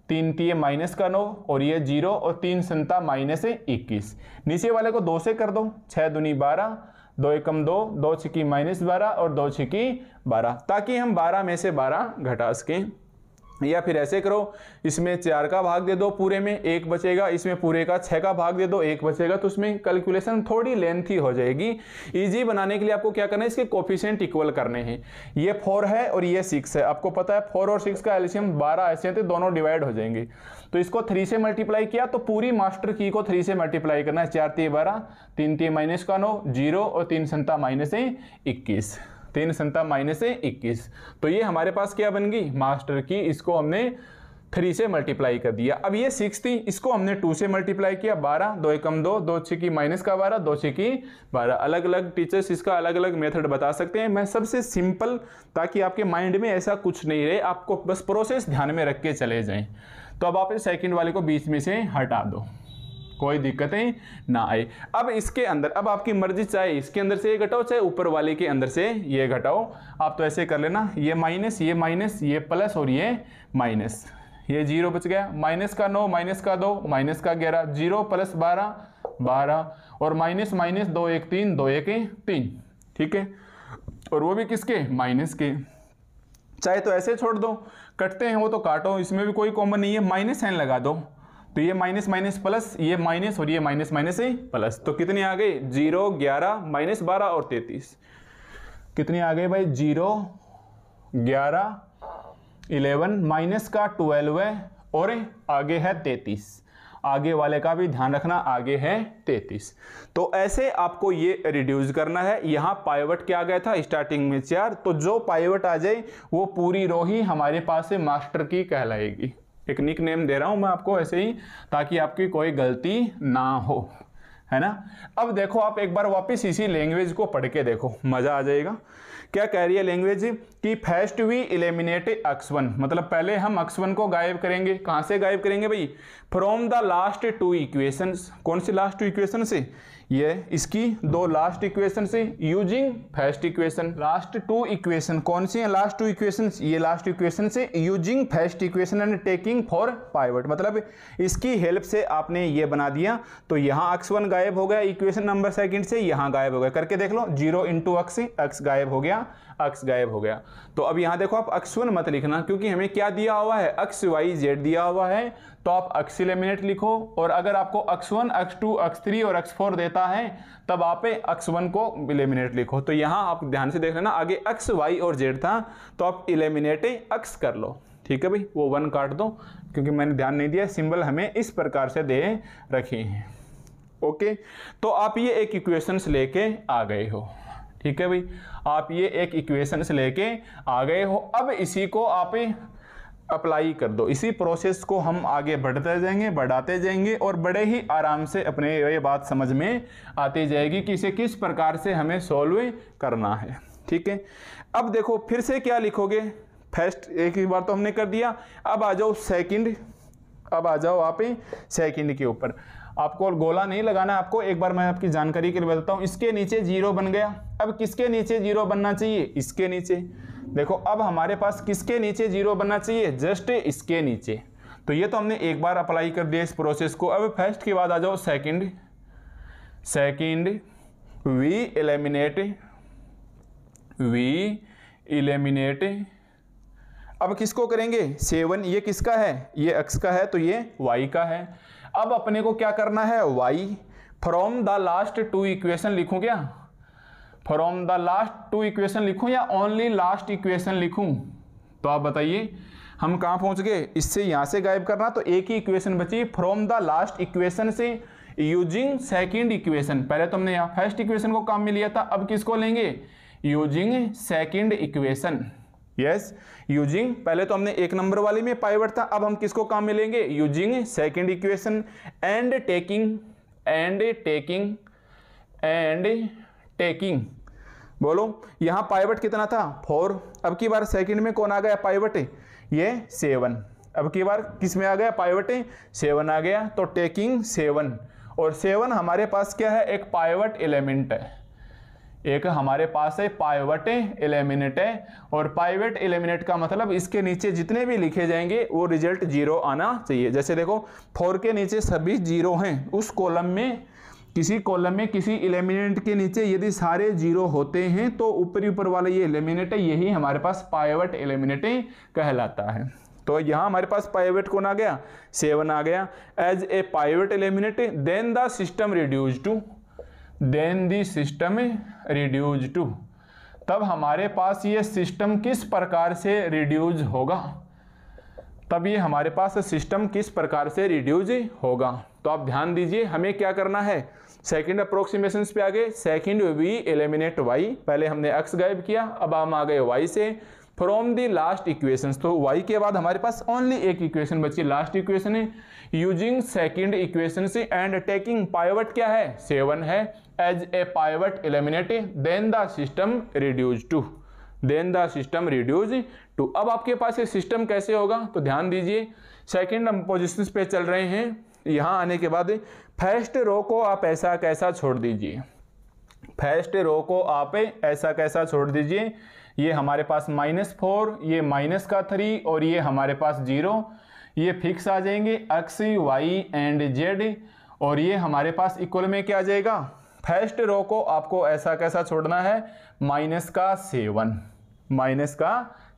तीन तीय माइनस का नौ और ये जीरो और तीन संता माइनस है इक्कीस नीचे वाले को दो से कर दो छः दुनी बारह दो एकम दो दो छिकी माइनस बारह और दो छिकी बारह ताकि हम बारह में से बारह घटा सकें या फिर ऐसे करो इसमें चार का भाग दे दो पूरे में एक बचेगा इसमें पूरे का छः का भाग दे दो एक बचेगा तो उसमें कैलकुलेशन थोड़ी लेंथी हो जाएगी इजी बनाने के लिए आपको क्या करना है इसके कोफिशेंट इक्वल करने हैं ये फोर है और ये सिक्स है आपको पता है फोर और सिक्स का एल्शियम बारह ऐसे थे तो दोनों डिवाइड हो जाएंगे तो इसको थ्री से मल्टीप्लाई किया तो पूरी मास्टर की को थ्री से मल्टीप्लाई करना है चार ती बारह तीन ती माइनस का नो जीरो और तीन संता माइनस है इक्कीस तीन संता माइनस है इक्कीस तो ये हमारे पास क्या बन गई मास्टर की इसको हमने थ्री से मल्टीप्लाई कर दिया अब ये सिक्स थी इसको हमने टू से मल्टीप्लाई किया बारह दो एकम दो दो छः की माइनस का बारह दो छः की बारह अलग अलग टीचर्स इसका अलग अलग मेथड बता सकते हैं मैं सबसे सिंपल ताकि आपके माइंड में ऐसा कुछ नहीं रहे आपको बस प्रोसेस ध्यान में रख के चले जाएं तो अब आप इस सेकेंड वाले को बीच में से हटा दो कोई दिक्कतें ना आए अब इसके अंदर अब आपकी मर्जी चाहे इसके अंदर से ये घटाओ चाहे ऊपर वाले के अंदर से ये घटाओ आप तो ऐसे कर लेना ये माइनस ये माइनस ये प्लस और ये माइनस ये जीरो बच गया माइनस का नौ माइनस का दो माइनस का ग्यारह जीरो प्लस बारह बारह और माइनस माइनस दो एक तीन दो एक तीन ठीक है और वो भी किसके माइनस के चाहे तो ऐसे छोड़ दो कटते हैं वो तो काटो इसमें भी कोई कॉमन नहीं है माइनस साइन लगा दो तो ये माइनस माइनस प्लस ये माइनस और ये माइनस माइनस है प्लस तो कितने आ गए जीरो ग्यारह माइनस बारह और तैतीस कितने आ गए भाई जीरो ग्यारह इलेवन माइनस का ट्वेल्व है और आगे है तैतीस आगे वाले का भी ध्यान रखना आगे है तैतीस तो ऐसे आपको ये रिड्यूस करना है यहाँ पाइवट क्या गया था स्टार्टिंग में चार तो जो पाइवट आ जाए वो पूरी रो ही हमारे पास से मास्टर की कहलाएगी एक निक नेम दे रहा हूं मैं आपको ऐसे ही ताकि आपकी कोई गलती ना हो है ना अब देखो आप एक बार वापस इसी लैंग्वेज को पढ़ के देखो मज़ा आ जाएगा क्या कह रही है लैंग्वेज कि first we eliminate x one मतलब पहले हम एक्स वन को गायब करेंगे कहाँ से गायब करेंगे भाई from the last two equations कौन से लास्ट टू इक्वेशन से ये इसकी दो लास्ट इक्वेशन से using first equation last two equation कौन सी है लास्ट टू इक्वेशन ये लास्ट इक्वेशन से using first equation and taking for pivot मतलब इसकी हेल्प से आपने ये बना दिया तो यहाँ अक्स वन गायब हो गया इक्वेशन नंबर सेकंड से यहाँ गायब हो गया करके देख लो जीरो इंटू अक्स अक्स गायब हो गया अक्स गायब हो गया तो अब यहाँ देखो आप अक्स वन मत लिखना क्योंकि हमें क्या दिया हुआ है अक्स वाई जेड दिया हुआ है तो आप अक्सिलेमिनेट लिखो और अगर आपको x one x two x three और अक्स फोर देता है तब आप अक्स वन को इलेमिनेट लिखो तो यहाँ आप ध्यान से देख लेना आगे अक्स वाई और जेड था तो आप इलेमिनेट अक्स कर लो ठीक है भाई वो वन काट दो क्योंकि मैंने ध्यान नहीं दिया सिंबल हमें इस प्रकार से दे रखे हैं ओके तो आप ये एक इक्वेशंस लेके आ गए हो ठीक है भाई आप ये एक इक्वेशंस लेके आ गए हो अब इसी को आप अप्लाई कर दो इसी प्रोसेस को हम आगे बढ़ते जाएंगे बढ़ाते जाएंगे और बड़े ही आराम से अपने ये बात समझ में आती जाएगी कि इसे किस प्रकार से हमें सॉल्व करना है ठीक है अब देखो फिर से क्या लिखोगे फर्स्ट एक ही बार तो हमने कर दिया अब आ जाओ सेकंड अब आ जाओ आप सेकंड के ऊपर आपको गोला नहीं लगाना आपको एक बार मैं आपकी जानकारी के लिए बताता हूँ इसके नीचे जीरो बन गया अब किसके नीचे जीरो बनना चाहिए इसके नीचे देखो अब हमारे पास किसके नीचे जीरो बनना चाहिए जस्ट इसके नीचे तो ये तो हमने एक बार अप्लाई कर दिया इस प्रोसेस को अब फर्स्ट के बाद आ जाओ second second we eliminate we eliminate अब किसको करेंगे सेवन ये किसका है ये एक्स का है तो ये वाई का है अब अपने को क्या करना है y from the last two equation लिखूं क्या from the last two equation लिखूं या ओनली लास्ट इक्वेशन लिखूं तो आप बताइए हम कहां पहुंच गए इससे यहां से गायब करना तो एक ही इक्वेशन बची फ्रॉम द लास्ट इक्वेशन से यूजिंग सेकेंड इक्वेशन पहले तो हमने यहां फर्स्ट इक्वेशन को काम में लिया था अब किसको लेंगे using second equation yes using पहले तो हमने एक नंबर वाले में पाइवट था अब हम किसको काम में लेंगे using second equation and taking and taking and taking बोलो यहाँ पाइवट कितना था फोर अब की बार सेकंड में कौन आ गया पाइवट ये सेवन अब की बार किस में आ गया पाइवट सेवन आ गया तो टेकिंग सेवन और सेवन हमारे पास क्या है एक पाइवट एलिमेंट है एक हमारे पास है पाइवट एलिमिनेट है और पाइवट एलिमिनेट का मतलब इसके नीचे जितने भी लिखे जाएंगे वो रिजल्ट जीरो आना चाहिए जैसे देखो फोर के नीचे सभी जीरो हैं उस कॉलम में किसी कॉलम में किसी एलिमिनेट के नीचे यदि सारे जीरो होते हैं तो ऊपरी ऊपर वाला ये एलिमिनेट है यही हमारे पास पाइवेट एलिमिनेट कहलाता है तो यहाँ हमारे पास पाइवेट कौन आ गया सेवन आ गया as a pivot eliminate then the system reduce to then the system reduce to तब हमारे पास ये सिस्टम किस प्रकार से रिड्यूज होगा तब ये हमारे पास सिस्टम किस प्रकार से रिड्यूज होगा तो आप ध्यान दीजिए हमें क्या करना है सेकेंड अप्रोक्सीमेशन पे आ गए सेकेंड वी एलिमिनेट वाई पहले हमने एक्स गायब किया अब हम आ गए वाई से फ्रॉम दी लास्ट इक्वेशन तो वाई के बाद हमारे पास ओनली एक इक्वेशन बची लास्ट इक्वेशन है यूजिंग सेकेंड इक्वेशन से एंड टेकिंग पाइवट क्या है सेवन है as a pivot eliminate then the system reduce to then the system reduce to अब आपके पास ये सिस्टम कैसे होगा तो ध्यान दीजिए सेकेंड हम पोजिशन पे चल रहे हैं यहाँ आने के बाद फर्स्ट रो को आप ऐसा कैसा छोड़ दीजिए फर्स्ट रो को आप ऐसा कैसा छोड़ दीजिए ये हमारे पास माइनस फोर ये माइनस का थ्री और ये हमारे पास जीरो ये फिक्स आ जाएंगे एक्स वाई एंड जेड और ये हमारे पास इक्वल में क्या आ जाएगा फर्स्ट रो को आपको ऐसा कैसा छोड़ना है माइनस का सेवन माइनस का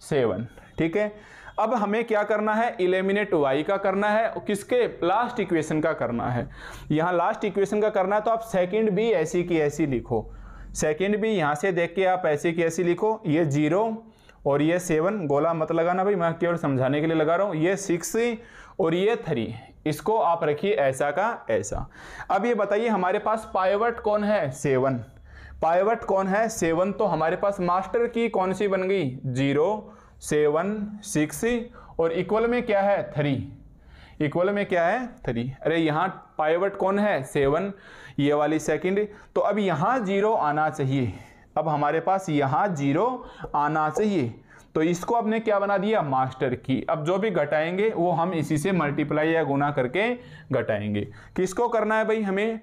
सेवन ठीक है अब हमें क्या करना है इलेमिनेट वाई का करना है किसके लास्ट इक्वेशन का करना है यहाँ लास्ट इक्वेशन का करना है तो आप सेकेंड भी ऐसी की ऐसी लिखो सेकेंड भी यहाँ से देख के आप ऐसी की ऐसी लिखो ये जीरो और ये सेवन गोला मत लगाना भाई मैं केवल समझाने के लिए लगा रहा हूँ ये सिक्स और ये थ्री इसको आप रखिए ऐसा का ऐसा अब ये बताइए हमारे पास पाइवट कौन है सेवन पाइवट कौन है सेवन तो हमारे पास मास्टर की कौन सी बन गई जीरो सेवन सिक्स और इक्वल में क्या है थ्री इक्वल में क्या है थ्री अरे यहाँ पाइवट कौन है सेवन ये वाली सेकंड तो अब यहाँ जीरो आना चाहिए अब हमारे पास यहाँ जीरो आना चाहिए तो इसको आपने क्या बना दिया मास्टर की अब जो भी घटाएंगे वो हम इसी से मल्टीप्लाई या गुना करके घटाएंगे किसको करना है भाई हमें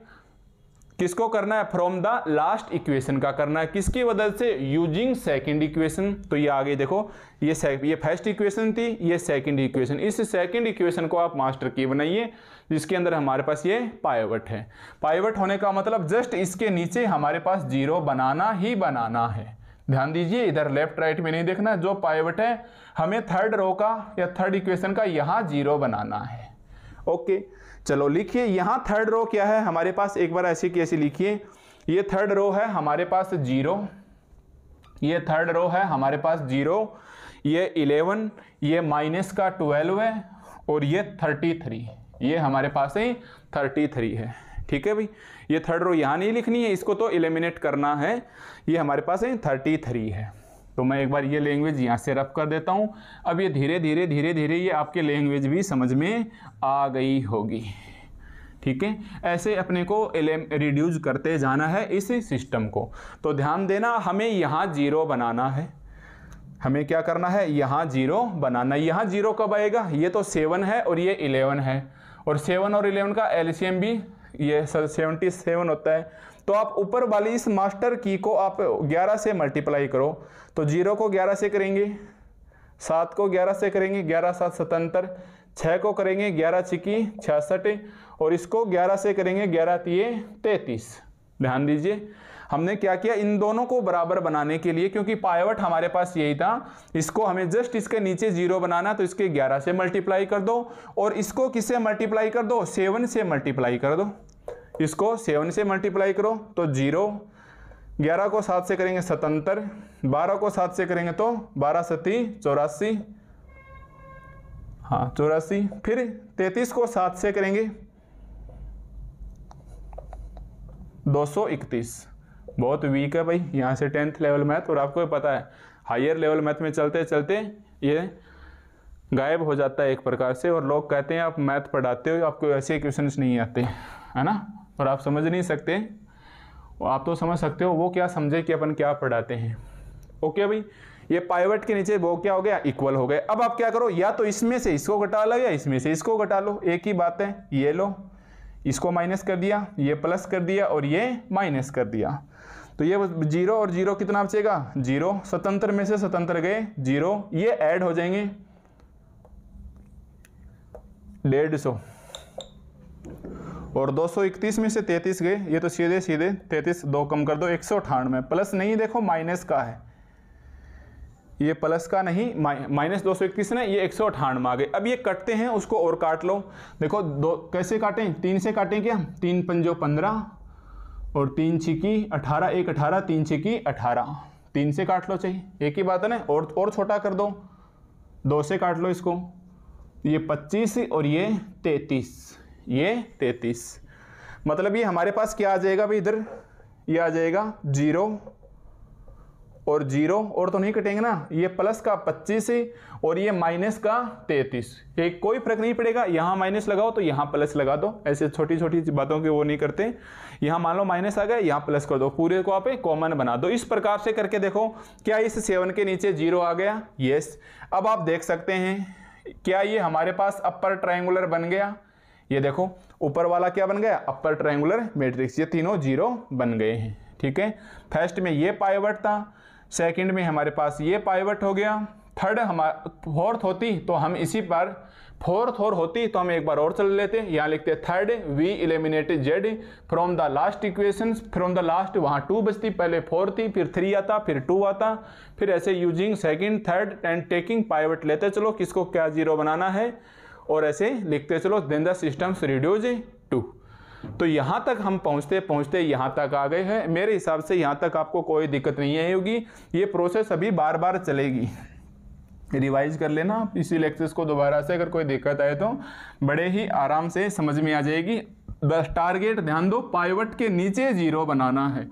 किसको करना है फ्रॉम द लास्ट इक्वेशन का करना है किसकी मदद से यूजिंग सेकंड इक्वेशन तो ये आगे देखो ये ये फर्स्ट इक्वेशन थी ये सेकंड इक्वेशन इस सेकंड इक्वेशन को आप मास्टर की बनाइए जिसके अंदर हमारे पास ये पाइवट है पाइवट होने का मतलब जस्ट इसके नीचे हमारे पास जीरो बनाना ही बनाना है ध्यान दीजिए इधर लेफ्ट राइट में नहीं देखना जो पाइवट है हमें थर्ड रो का या थर्ड इक्वेशन का यहाँ जीरो बनाना है ओके okay. चलो लिखिए यहाँ थर्ड रो क्या है हमारे पास एक बार ऐसे कैसी लिखिए ये थर्ड रो है हमारे पास जीरो ये थर्ड रो है हमारे पास जीरो ये इलेवन ये माइनस का ट्वेल्व है और ये थर्टी थ्री ये हमारे पास है थर्टी थ्री है ठीक है भाई ये थर्ड रो यहाँ नहीं लिखनी है इसको तो एलिमिनेट करना है ये हमारे पास है थर्टी थ्री है तो मैं एक बार ये लैंग्वेज यहाँ से रफ कर देता हूँ अब ये धीरे धीरे धीरे धीरे ये आपके लैंग्वेज भी समझ में आ गई होगी ठीक है ऐसे अपने को एलेम रिड्यूज करते जाना है इस सिस्टम को तो ध्यान देना हमें यहाँ जीरो बनाना है हमें क्या करना है यहाँ जीरो बनाना यहाँ जीरो कब आएगा ये तो सेवन है और ये इलेवन है और सेवन और इलेवन का एलसीएम भी ये सेवेंटी सेवन होता है तो आप ऊपर वाली इस मास्टर की को आप 11 से मल्टीप्लाई करो तो जीरो को 11 से करेंगे सात को 11 से करेंगे ग्यारह सात सतहत्तर छः को करेंगे ग्यारह छिकी छियासठ और इसको 11 से करेंगे ग्यारह तीय तैंतीस ध्यान दीजिए हमने क्या किया इन दोनों को बराबर बनाने के लिए क्योंकि पायवट हमारे पास यही था इसको हमें जस्ट इसके नीचे जीरो बनाना तो इसके 11 से मल्टीप्लाई कर दो और इसको किससे मल्टीप्लाई कर दो सेवन से मल्टीप्लाई कर दो इसको सेवन से मल्टीप्लाई करो तो जीरो ग्यारह को सात से करेंगे सतहत्तर बारह को सात से करेंगे तो बारह सती चौरासी हाँ चौरासी फिर तैतीस को सात से करेंगे दो सौ इकतीस बहुत वीक है भाई यहाँ से टेंथ लेवल मैथ और आपको पता है हायर लेवल मैथ में चलते चलते ये गायब हो जाता है एक प्रकार से और लोग कहते हैं आप मैथ पढ़ाते हो आपको ऐसे क्वेश्चन नहीं आते है ना और आप समझ नहीं सकते आप तो समझ सकते हो वो क्या समझे कि अपन क्या पढ़ाते हैं ओके भाई ये पाइवट के नीचे वो क्या हो गया इक्वल हो गए अब आप क्या करो या तो इसमें से इसको घटा लो या इसमें से इसको घटा लो एक ही बात है ये लो इसको माइनस कर दिया ये प्लस कर दिया और ये माइनस कर दिया तो ये जीरो और जीरो कितना बचेगा जीरो स्वतंत्र में से स्वतंत्र गए जीरो ये ऐड हो जाएंगे डेढ़ सौ और 231 में से 33 गए ये तो सीधे सीधे 33 दो कम कर दो एक में प्लस नहीं देखो माइनस का है ये प्लस का नहीं माइनस दो सौ इक्कीस ना ये एक सौ अठानवे आ गए अब ये कटते हैं उसको और काट लो देखो दो कैसे काटें तीन से काटें क्या तीन पंजो पंद्रह और तीन छिकी अठारह एक अठारह तीन छिकी अठारह तीन से काट लो चाहिए एक ही बात है ना और और छोटा कर दो दो से काट लो इसको ये पच्चीस और ये तैतीस ये तैतीस मतलब ये हमारे पास क्या आ जाएगा भाई इधर ये आ जाएगा जीरो और जीरो और तो नहीं कटेंगे ना ये प्लस का पच्चीस और ये माइनस का तैतीस ये कोई फर्क नहीं पड़ेगा यहाँ माइनस लगाओ तो यहाँ प्लस लगा दो ऐसे छोटी छोटी बातों के वो नहीं करते यहाँ मान लो माइनस आ गया यहाँ प्लस कर दो पूरे को आप कॉमन बना दो इस प्रकार से करके देखो क्या इस सेवन के नीचे जीरो आ गया येस अब आप देख सकते हैं क्या ये हमारे पास अपर ट्राइंगुलर बन गया ये देखो ऊपर वाला क्या बन गया अपर ट्रायंगुलर मैट्रिक्स ये तीनों जीरो बन गए हैं ठीक है फर्स्ट में ये पाइवट था सेकंड में हमारे पास ये पाइवट हो गया थर्ड हमारा फोर्थ होती तो हम इसी पर फोर्थ और होती तो हम एक बार और चल लेते यहाँ लिखते third we eliminated z from the last equation from the last वहाँ टू बचती पहले फोर थी फिर थ्री आता फिर टू आता फिर ऐसे using second third and taking pivot लेते चलो किसको क्या जीरो बनाना है और ऐसे लिखते चलो then the systems reduce to तो यहाँ तक हम पहुँचते पहुँचते यहाँ तक आ गए हैं मेरे हिसाब से यहाँ तक आपको कोई दिक्कत नहीं आई होगी ये प्रोसेस अभी बार बार चलेगी रिवाइज कर लेना आप इसी लेक्चर्स को दोबारा से अगर कोई दिक्कत आए तो बड़े ही आराम से समझ में आ जाएगी बस टारगेट ध्यान दो पाइवट के नीचे जीरो बनाना है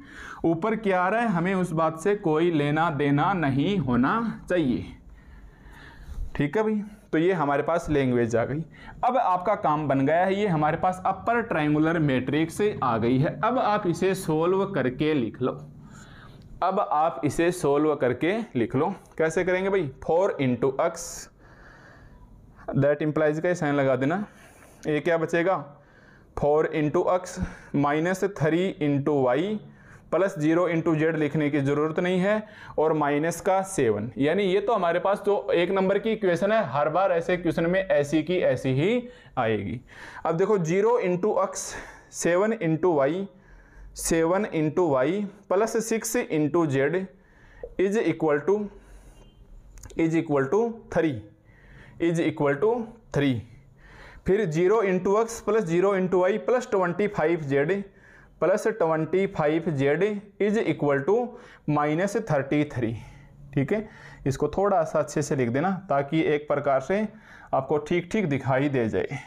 ऊपर क्या आ रहा है हमें उस बात से कोई लेना देना नहीं होना चाहिए ठीक है भाई तो ये हमारे पास लैंग्वेज आ गई अब आपका काम बन गया है ये हमारे पास अपर ट्राइंगुलर मैट्रिक्स आ गई है अब आप इसे सोल्व करके लिख लो अब आप इसे सोल्व करके लिख लो कैसे करेंगे भाई four into x that implies का साइन लगा देना ये क्या बचेगा four into x minus three into y plus zero into z लिखने की ज़रूरत नहीं है और माइनस का सेवन यानी ये तो हमारे पास तो एक नंबर की इक्वेशन है हर बार ऐसे क्वेश्चन में ऐसी की ऐसी ही आएगी अब देखो zero into x seven into y seven into y plus six into z is equal to is equal to three is equal to three फिर zero into x plus zero into y plus twenty five z plus twenty five z is equal to minus thirty three ठीक है इसको थोड़ा सा अच्छे से लिख देना ताकि एक प्रकार से आपको ठीक ठीक दिखाई दे जाए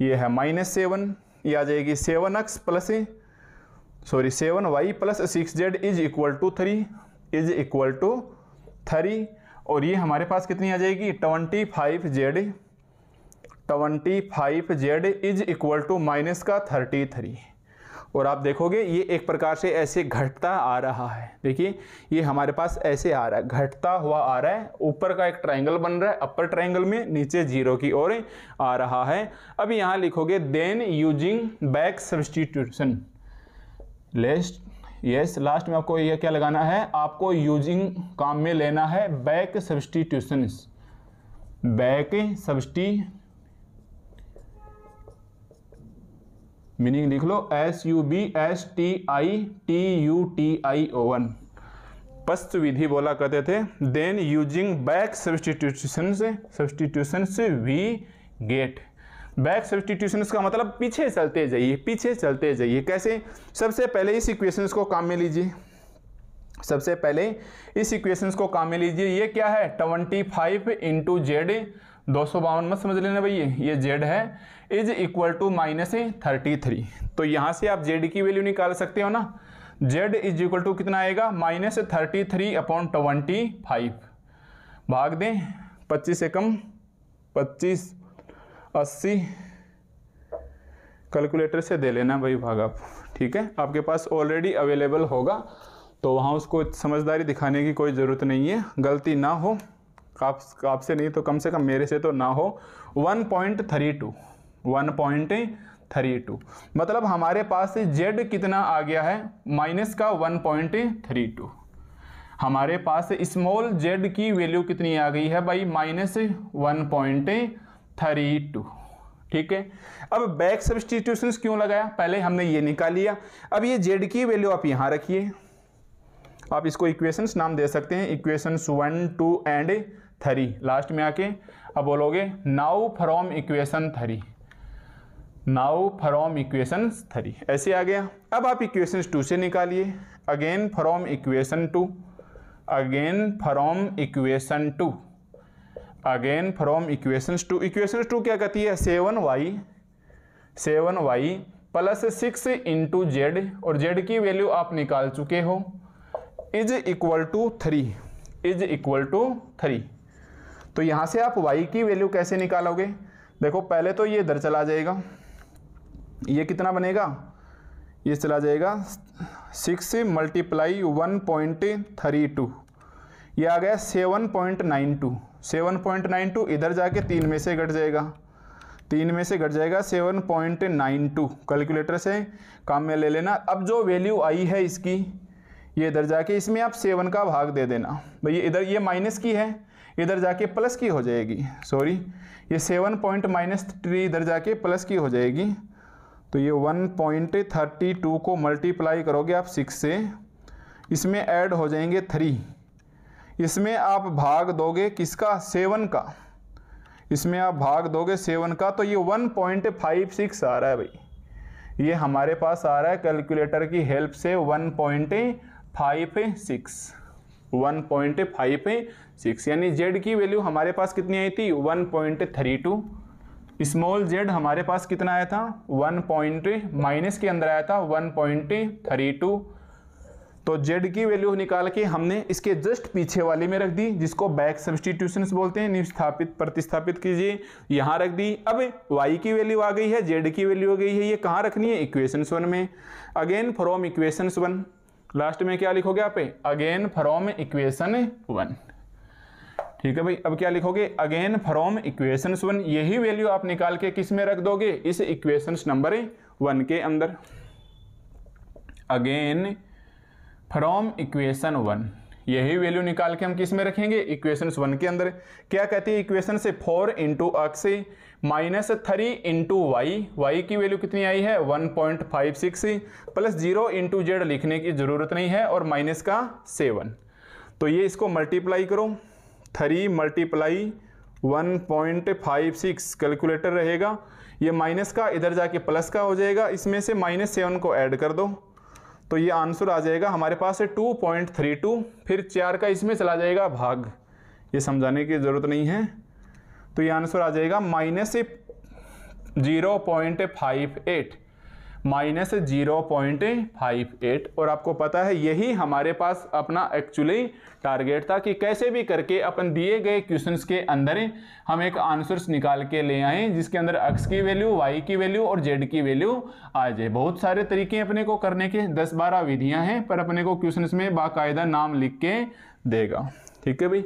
ये है माइनस सेवन ये आ जाएगी seven x plus sorry seven y plus six z is equal to three is equal to three और ये हमारे पास कितनी आ जाएगी twenty five z twenty five z is equal to minus का थर्टी थ्री और आप देखोगे ये एक प्रकार से ऐसे घटता आ रहा है देखिए ये हमारे पास ऐसे आ रहा है घटता हुआ आ रहा है ऊपर का एक ट्रायंगल बन रहा है अपर ट्रायंगल में नीचे जीरो की ओर आ रहा है अब यहाँ लिखोगे then using back substitution last yes last में आपको यह क्या लगाना है आपको यूजिंग काम में लेना है बैक सब्सटीट्यूशन बैक सब्सटी मीनिंग लिख लो S U B S T I T U T I O one पस्त विधि बोला करते थे देन यूजिंग बैक सब्सटीट्यूशन से सब्सटीट्यूशन से वी गेट बैक सब्सटीट्यूशन का मतलब पीछे चलते जाइए पीछे चलते जाइए कैसे सबसे पहले इस इक्वेशन को काम में लीजिए सबसे पहले इस इक्वेशन को काम में लीजिए ये क्या है ट्वेंटी फाइव इंटू जेड दो सौ बावन मत समझ लेना भैया ये जेड है is equal to minus thirty three तो यहाँ से आप जेड की वैल्यू निकाल सकते हो ना जेड इज इक्वल टू कितना आएगा minus thirty three upon twenty five भाग दें पच्चीस से कम पच्चीस अस्सी कैलकुलेटर से दे लेना भाई भाग आप ठीक है आपके पास ऑलरेडी अवेलेबल होगा तो वहाँ उसको समझदारी दिखाने की कोई ज़रूरत नहीं है गलती ना हो आप आपसे नहीं तो कम से कम मेरे से तो ना हो 1.32 वन पॉइंट थ्री टू मतलब हमारे पास जेड कितना आ गया है माइनस का वन पॉइंट थ्री टू हमारे पास स्मॉल जेड की वैल्यू कितनी आ गई है भाई minus one point three two ठीक है अब बैक सब्सटीट्यूशन क्यों लगाया पहले हमने ये निकाल लिया अब ये जेड की वैल्यू आप यहाँ रखिए आप इसको इक्वेशंस नाम दे सकते हैं equations one two and three last में आके अब बोलोगे now from equation three now from equation three ऐसे आ गया अब आप इक्वेशन टू से निकालिए again from equation two again from equation two again from equation two equation two क्या कहती है seven y seven y plus six into z और जेड की वैल्यू आप निकाल चुके हो is equal to three is equal to three तो यहाँ से आप वाई की वैल्यू कैसे निकालोगे देखो पहले तो ये इधर चला जाएगा ये कितना बनेगा ये चला जाएगा six multiply one point three two ये आ गया seven point nine two seven point nine two इधर जाके तीन में से घट जाएगा तीन में से घट जाएगा seven point nine two calculator से काम में ले लेना अब जो वैल्यू आई है इसकी ये इधर जाके इसमें आप सेवन का भाग दे देना भैया इधर ये माइनस की है इधर जाके प्लस की हो जाएगी सॉरी ये सेवन पॉइंट माइनस थ्री इधर जाके प्लस की हो जाएगी तो ये वन पॉइंट थर्टी टू को मल्टीप्लाई करोगे आप सिक्स से इसमें ऐड हो जाएंगे थ्री इसमें आप भाग दोगे किसका सेवन का इसमें आप भाग दोगे सेवन का तो ये वन पॉइंट फाइव सिक्स आ रहा है भाई ये हमारे पास आ रहा है कैलकुलेटर की हेल्प से one point five six one point five six यानी जेड की वैल्यू हमारे पास कितनी आई थी one point three two small z हमारे पास कितना आया था वन पॉइंट माइनस के अंदर आया था वन पॉइंट थ्री टू तो जेड की वैल्यू निकाल के हमने इसके जस्ट पीछे वाले में रख दी जिसको बैक सब्सटीट्यूशन बोलते हैं निस्थापित प्रतिस्थापित कीजिए यहाँ रख दी अब वाई की वैल्यू आ गई है जेड की वैल्यू आ गई है ये कहाँ रखनी है इक्वेशन वन में again from equation one last में क्या लिखोगे आप अगेन फ्रॉम इक्वेशन वन ठीक है भाई अब क्या लिखोगे अगेन फ्रॉम इक्वेशन वन यही वैल्यू आप निकाल के किस में रख दोगे इस इक्वेशन नंबर वन के अंदर अगेन फ्रॉम इक्वेशन वन यही वैल्यू निकाल के हम किस में रखेंगे इक्वेशन वन के अंदर क्या कहती है इक्वेशन से four into x minus three into y y की वैल्यू कितनी आई है one point five six plus zero into z लिखने की जरूरत नहीं है और माइनस का सेवन तो ये इसको मल्टीप्लाई करो three multiply one point five six calculator रहेगा ये माइनस का इधर जाके प्लस का हो जाएगा इसमें से माइनस सेवन को ऐड कर दो तो ये आंसर आ जाएगा हमारे पास है टू पॉइंट थ्री टू फिर चार का इसमें चला जाएगा भाग ये समझाने की ज़रूरत नहीं है तो ये आंसर आ जाएगा minus zero point five eight minus zero point five eight और आपको पता है यही हमारे पास अपना एक्चुअली टारगेट था कि कैसे भी करके अपन दिए गए क्वेश्चन के अंदर हम एक आंसर्स निकाल के ले आए जिसके अंदर एक्स की वैल्यू वाई की वैल्यू और जेड की वैल्यू आ जाए बहुत सारे तरीके अपने को करने के दस बारह विधियाँ हैं पर अपने को क्वेश्चन में बाकायदा नाम लिख के देगा ठीक है भाई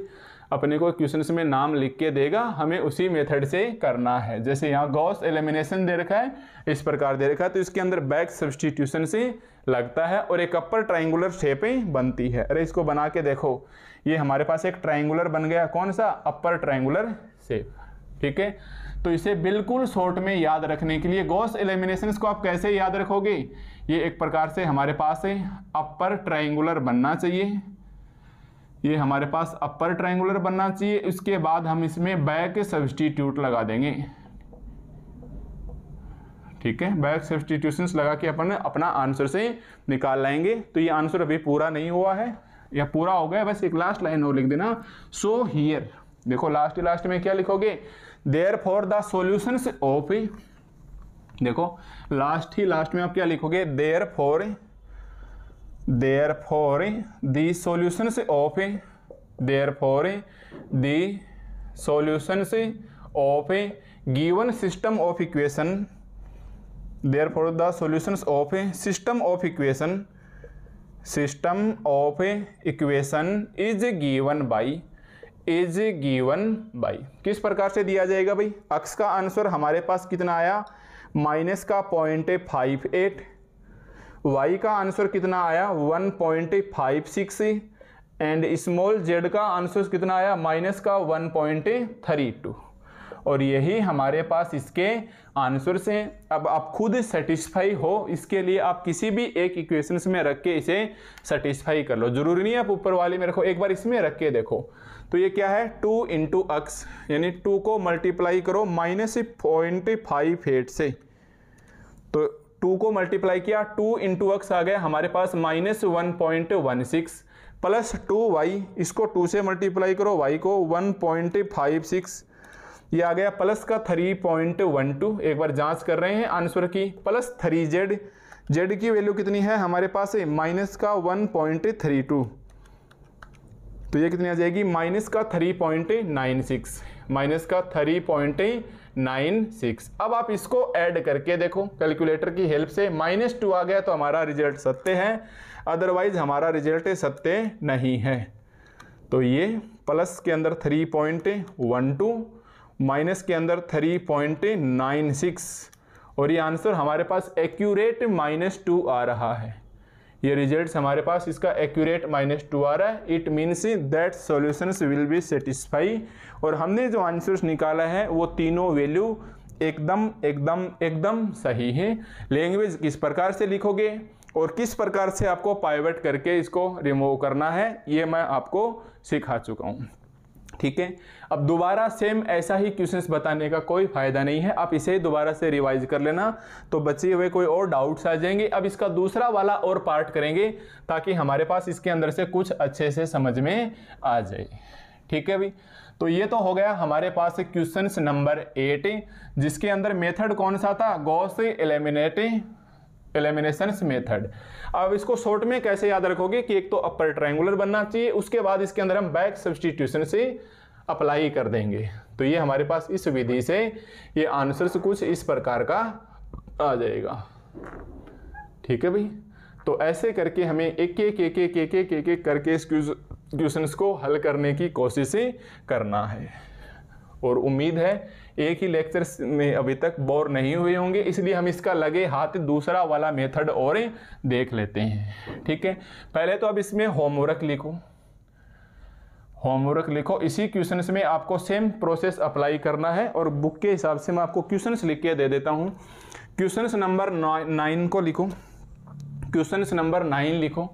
अपने को क्वेश्चन में नाम लिख के देगा हमें उसी मेथड से करना है जैसे यहाँ गॉस एलिमिनेशन दे रखा है इस प्रकार दे रखा है तो इसके अंदर बैक सब्सटीट्यूशन से लगता है और एक अपर ट्राइंगुलर शेपें बनती है अरे इसको बना के देखो ये हमारे पास एक ट्राइंगुलर बन गया कौन सा अपर ट्राइंगुलर शेप ठीक है तो इसे बिल्कुल शॉर्ट में याद रखने के लिए गॉस एलिमिनेशन को आप कैसे याद रखोगे ये एक प्रकार से हमारे पास है अपर ट्राइंगुलर बनना चाहिए ये हमारे पास अपर ट्राइंगुलर बनना चाहिए इसके बाद हम इसमें बैक सब्सटीट्यूट लगा देंगे ठीक है बैक सब्सटीट्यूशन लगा के अपन अपना आंसर से निकाल लाएंगे तो ये आंसर अभी पूरा नहीं हुआ है या पूरा हो गया बस एक लास्ट लाइन और लिख देना सो हियर देखो लास्ट लास्ट में क्या लिखोगे therefore the solution of देखो लास्ट ही लास्ट में आप क्या लिखोगे therefore therefore the solution of therefore the solution of given system of equation therefore the solutions of a system of equation system of a equation is given by is given by किस प्रकार से दिया जाएगा भाई अक्स का आंसर हमारे पास कितना आया माइनस का पॉइंट फाइव एट वाई का आंसर कितना आया 1.56 एंड स्मॉल जेड का आंसर कितना आया माइनस का 1.32 और यही हमारे पास इसके आंसर से अब आप खुद सेटिस्फाई हो इसके लिए आप किसी भी एक इक्वेशन में रख के इसे सेटिस्फाई कर लो जरूरी नहीं है आप ऊपर वाले में रखो एक बार इसमें रख के देखो तो ये क्या है टू इंटू अक्स यानी टू को मल्टीप्लाई करो माइनस पॉइंट फाइव एट से तो टू को मल्टीप्लाई किया टू इंटू एक्स आ गया हमारे पास minus one point one six plus two y इसको टू से मल्टीप्लाई करो वाई को वन पॉइंट फाइव सिक्स ये आ गया प्लस का थ्री पॉइंट वन टू एक बार जांच कर रहे हैं आंसर की प्लस थ्री जेड जेड की वैल्यू कितनी है हमारे पास माइनस का वन पॉइंट थ्री टू तो ये कितनी आ जाएगी माइनस का three point nine six minus का थ्री पॉइंट नाइन सिक्स अब आप इसको ऐड करके देखो कैलकुलेटर की हेल्प से माइनस टू आ गया तो हमारा रिजल्ट सत्य है अदरवाइज हमारा रिजल्ट सत्य नहीं है तो ये प्लस के अंदर three point one two minus के अंदर थ्री पॉइंट नाइन सिक्स और ये आंसर हमारे पास एक्यूरेट माइनस टू आ रहा है ये रिजल्ट हमारे पास इसका एक्यूरेट माइनस टू आ रहा है it means that solutions will be satisfy और हमने जो आंसर्स निकाला है वो तीनों वैल्यू एकदम एकदम एकदम सही है लैंग्वेज किस प्रकार से लिखोगे और किस प्रकार से आपको पाइवेट करके इसको रिमूव करना है ये मैं आपको सिखा चुका हूँ ठीक है अब दोबारा सेम ऐसा ही क्वेश्चंस बताने का कोई फ़ायदा नहीं है आप इसे दोबारा से रिवाइज कर लेना तो बचे हुए कोई और डाउट्स आ जाएंगे अब इसका दूसरा वाला और पार्ट करेंगे ताकि हमारे पास इसके अंदर से कुछ अच्छे से समझ में आ जाए ठीक है भाई तो ये तो हो गया हमारे पास क्वेश्चंस नंबर एट जिसके अंदर मेथड कौन सा था गॉस एलिमिनेट एलिमिनेशन मेथड अब इसको शॉर्ट में कैसे याद रखोगे कि एक तो अपर ट्रायंगुलर बनना चाहिए उसके बाद इसके अंदर हम बैक सब्सटीट्यूशन से अप्लाई कर देंगे तो ये हमारे पास इस विधि से ये आंसर कुछ इस प्रकार का आ जाएगा ठीक है भाई तो ऐसे करके हमें एक एक एक एक एक एक एक करके इस क्वेश्चन को हल करने की कोशिश करना है और उम्मीद है एक ही लेक्चर में अभी तक बोर नहीं हुए होंगे इसलिए हम इसका लगे हाथ दूसरा वाला मेथड और देख लेते हैं ठीक है पहले तो अब इसमें होमवर्क लिखो होमवर्क लिखो इसी क्वेश्चन में आपको सेम प्रोसेस अप्लाई करना है और बुक के हिसाब से मैं आपको क्वेश्चन लिख के दे देता हूँ क्वेश्चन नंबर नाइन को लिखो क्वेश्चन नंबर नाइन लिखो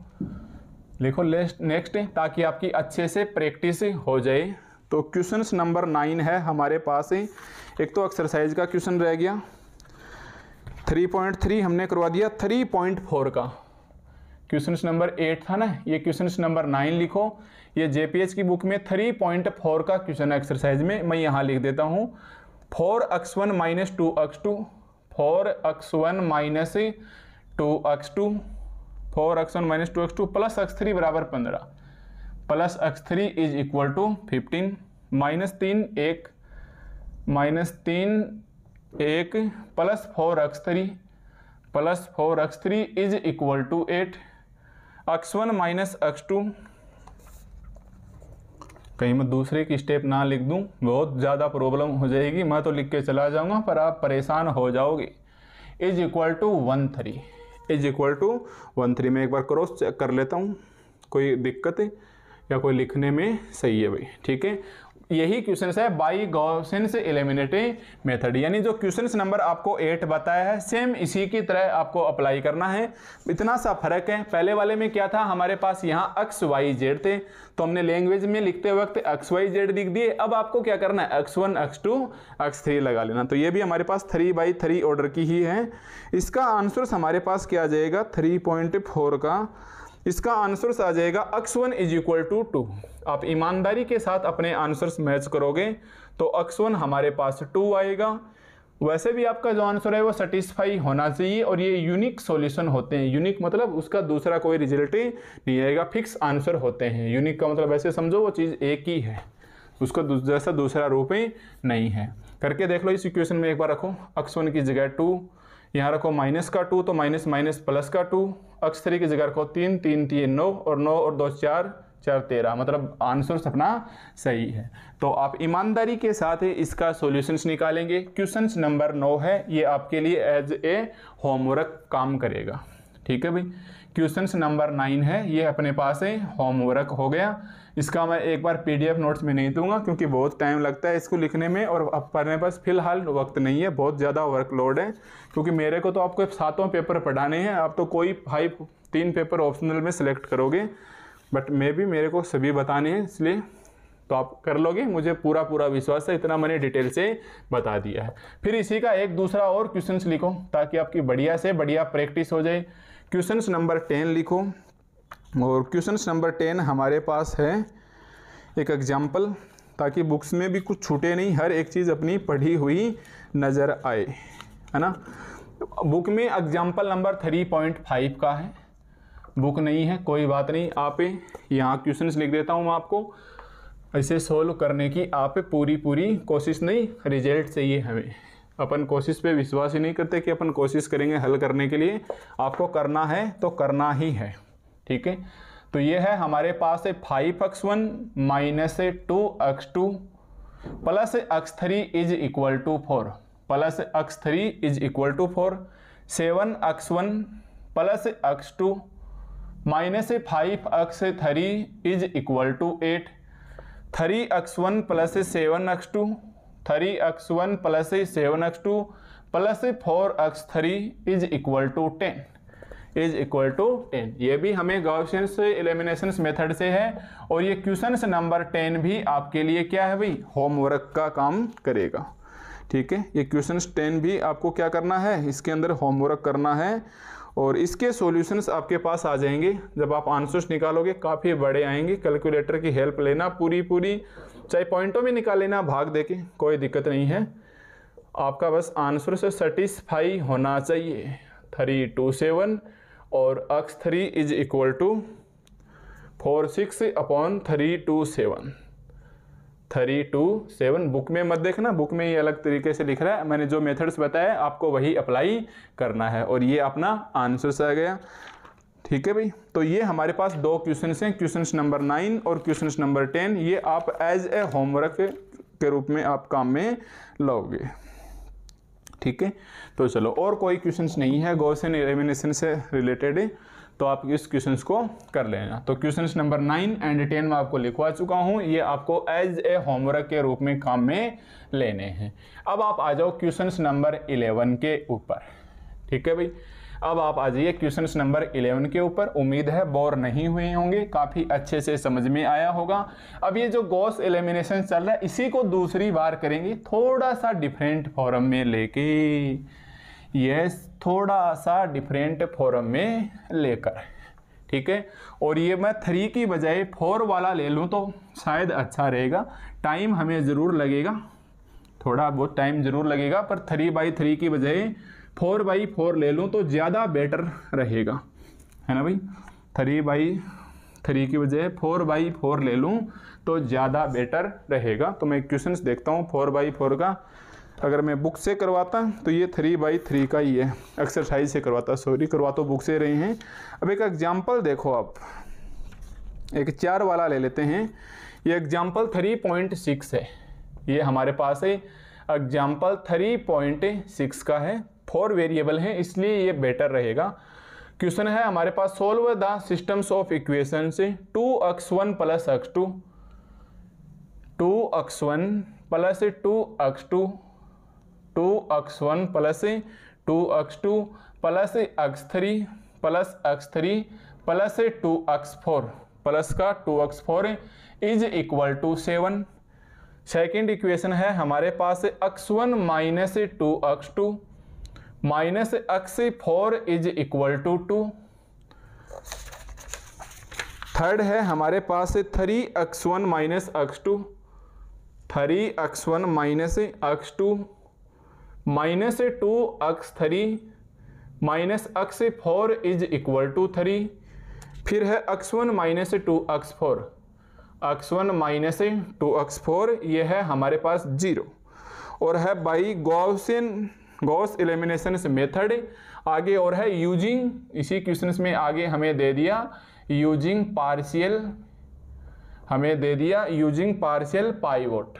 लिखो नेक्स्ट ताकि आपकी अच्छे से प्रैक्टिस हो जाए तो क्वेश्चन नंबर नाइन है हमारे पास एक तो एक्सरसाइज का क्वेश्चन रह गया थ्री पॉइंट थ्री हमने करवा दिया थ्री पॉइंट फोर का क्वेश्चन नंबर एट था ना ये क्वेश्चन नंबर नाइन लिखो ये जेपीएच की बुक में थ्री पॉइंट फोर का क्वेश्चन एक्सरसाइज में मैं यहां लिख देता हूँ four x one minus two x two four x one minus two x two four x one minus two x two plus x three बराबर पंद्रह plus x three is equal to fifteen minus तीन एक माइनस तीन एक plus four x three plus four x three is equal to eight x one minus x two कहीं मैं दूसरे की स्टेप ना लिख दूं बहुत ज़्यादा प्रॉब्लम हो जाएगी मैं तो लिख के चला जाऊंगा पर आप परेशान हो जाओगे is equal to one three is equal to one three मैं एक बार क्रॉस चेक कर लेता हूँ कोई दिक्कत है या कोई लिखने में सही है भाई ठीक है यही क्वेश्चन है बाई गॉसिन्स एलिमिनेटिंग मेथड यानी जो क्वेश्चन नंबर आपको एट बताया है सेम इसी की तरह आपको अप्लाई करना है इतना सा फर्क है पहले वाले में क्या था हमारे पास यहाँ अक्स वाई जेड थे तो हमने लैंग्वेज में लिखते वक्त एक्स वाई जेड लिख दिए अब आपको क्या करना है x one x two x three लगा लेना तो ये भी हमारे पास थ्री बाई थ्री ऑर्डर की ही है इसका आंसर हमारे पास क्या आ जाएगा थ्री पॉइंट फोर का इसका आंसर्स आ जाएगा x one is equal to two आप ईमानदारी के साथ अपने आंसर्स मैच करोगे तो अक्स वन हमारे पास टू आएगा वैसे भी आपका जो आंसर है वो सेटिस्फाई होना चाहिए और ये यूनिक सॉल्यूशन होते हैं यूनिक मतलब उसका दूसरा कोई रिजल्ट नहीं आएगा फिक्स आंसर होते हैं यूनिक का मतलब ऐसे समझो वो चीज़ एक ही है उसका जैसा दूसरा रूप ही नहीं है करके देख लो इस इक्वेशन में एक बार रखो अक्स वन की जगह टू यहाँ रखो माइनस का टू तो माइनस माइनस प्लस का टू अक्स थ्री की जगह रखो तीन तीन तीन नौ और नौ और दो चार चार तेरह मतलब आंसर सपना सही है तो आप ईमानदारी के साथ इसका सॉल्यूशंस निकालेंगे क्वेश्चन नंबर नौ है ये आपके लिए एज ए होमवर्क काम करेगा ठीक है भाई क्वेश्चन नंबर नाइन है ये अपने पास है होमवर्क हो गया इसका मैं एक बार पीडीएफ नोट्स में नहीं दूंगा क्योंकि बहुत टाइम लगता है इसको लिखने में और अब पढ़ने पर फिलहाल वक्त नहीं है बहुत ज़्यादा वर्कलोड है क्योंकि मेरे को तो आपको सातों पेपर पढ़ाने हैं आप तो कोई फाइव तीन पेपर ऑप्शनल में सेलेक्ट करोगे बट मे भी मेरे को सभी बताने हैं इसलिए तो आप कर लोगे मुझे पूरा पूरा विश्वास है इतना मैंने डिटेल से बता दिया है फिर इसी का एक दूसरा और क्वेश्चन लिखो ताकि आपकी बढ़िया से बढ़िया प्रैक्टिस हो जाए क्वेश्चन नंबर टेन लिखो और क्वेश्चन नंबर टेन हमारे पास है एक एग्जाम्पल ताकि बुक्स में भी कुछ छूटे नहीं हर एक चीज़ अपनी पढ़ी हुई नज़र आए है ना बुक में example number three point five का है बुक नहीं है कोई बात नहीं आप यहाँ क्वेश्चन लिख देता हूँ आपको इसे सोल्व करने की आप पूरी पूरी कोशिश नहीं रिजल्ट चाहिए हमें अपन कोशिश पे विश्वास ही नहीं करते कि अपन कोशिश करेंगे हल करने के लिए आपको करना है तो करना ही है ठीक है तो ये है हमारे पास है फाइव एक्स वन माइनस है two x two plus x three is equal to four plus x three is equal to four seven x one plus x two minus five x three is equal to eight three x one plus seven x two three x one plus seven x two plus four x three is equal to ten is equal to ten ये भी हमें गॉसियंस एलिमिनेशन मेथड से है और ये क्वेश्चन नंबर टेन भी आपके लिए क्या है भाई होमवर्क का काम करेगा ठीक है ये क्वेश्चन टेन भी आपको क्या करना है इसके अंदर होमवर्क करना है और इसके सॉल्यूशंस आपके पास आ जाएंगे जब आप आंसर्स निकालोगे काफ़ी बड़े आएंगे कैलकुलेटर की हेल्प लेना पूरी पूरी चाहे पॉइंटों में निकाल लेना भाग दे के कोई दिक्कत नहीं है आपका बस आंसर से सेटिस्फाई होना चाहिए थ्री टू सेवन और x three is equal to four six upon three two seven three two seven book में मत देखना बुक में ये अलग तरीके से लिख रहा है मैंने जो मेथड्स बताया आपको वही अप्लाई करना है और ये अपना आंसर से आ गया ठीक है भाई तो ये हमारे पास दो क्वेश्चन हैं क्वेश्चन नंबर नाइन और क्वेश्चन नंबर टेन ये आप एज ए होमवर्क के रूप में आप काम में लाओगे ठीक है तो चलो और कोई क्वेश्चन नहीं है गौसियन एलिमिनेशन से रिलेटेड तो आप इस क्वेश्चन को कर लेना तो question number nine and ten में आपको लिखवा चुका हूं ये आपको एज ए होमवर्क के रूप में काम में लेने हैं अब आप आ जाओ क्वेश्चन नंबर इलेवन के ऊपर ठीक है भाई अब आप आ जाइए क्वेश्चन नंबर 11 के ऊपर उम्मीद है बोर नहीं हुए होंगे काफ़ी अच्छे से समझ में आया होगा अब ये जो गॉस एलिमिनेशन चल रहा है इसी को दूसरी बार करेंगे थोड़ा सा डिफरेंट फॉरम में लेके यस थोड़ा सा डिफरेंट फॉरम में लेकर ठीक है और ये मैं थ्री की बजाय फोर वाला ले लूँ तो शायद अच्छा रहेगा टाइम हमें ज़रूर लगेगा थोड़ा बहुत टाइम ज़रूर लगेगा पर थ्री बाई थ्री की बजाय फोर बाई फोर ले लूँ तो ज़्यादा बेटर रहेगा है ना भाई थ्री बाई थ्री की वजह फोर बाई फोर ले लूँ तो ज़्यादा बेटर रहेगा तो मैं क्वेश्चन देखता हूँ फोर बाई फोर का अगर मैं बुक से करवाता तो ये थ्री बाई थ्री का ही है एक्सरसाइज से करवाता सॉरी करवा तो बुक से रहे हैं अब एक एग्जाम्पल देखो आप एक चार वाला ले लेते हैं ये एग्जाम्पल थ्री पॉइंट सिक्स है ये हमारे पास है एग्जाम्पल थ्री पॉइंट सिक्स का है फोर वेरिएबल हैं इसलिए ये बेटर रहेगा क्वेश्चन है हमारे पास solve the systems of equation से two x one plus x two two x one plus two x two two x one plus two x two plus x three plus x three plus two x four plus का two x four is equal to seven second equation है हमारे पास x one minus two x two minus x four is equal to two third है हमारे पास three x one minus x two three x one minus x two minus two x three minus x four is equal to three फिर है x one minus two x four x one minus two x four ये है हमारे पास जीरो और है by Gaussian Gauss elimination method आगे और है यूजिंग इसी क्वेश्चन में आगे हमें दे दिया यूजिंग पार्शियल हमें दे दिया यूजिंग पार्शियल पाइवट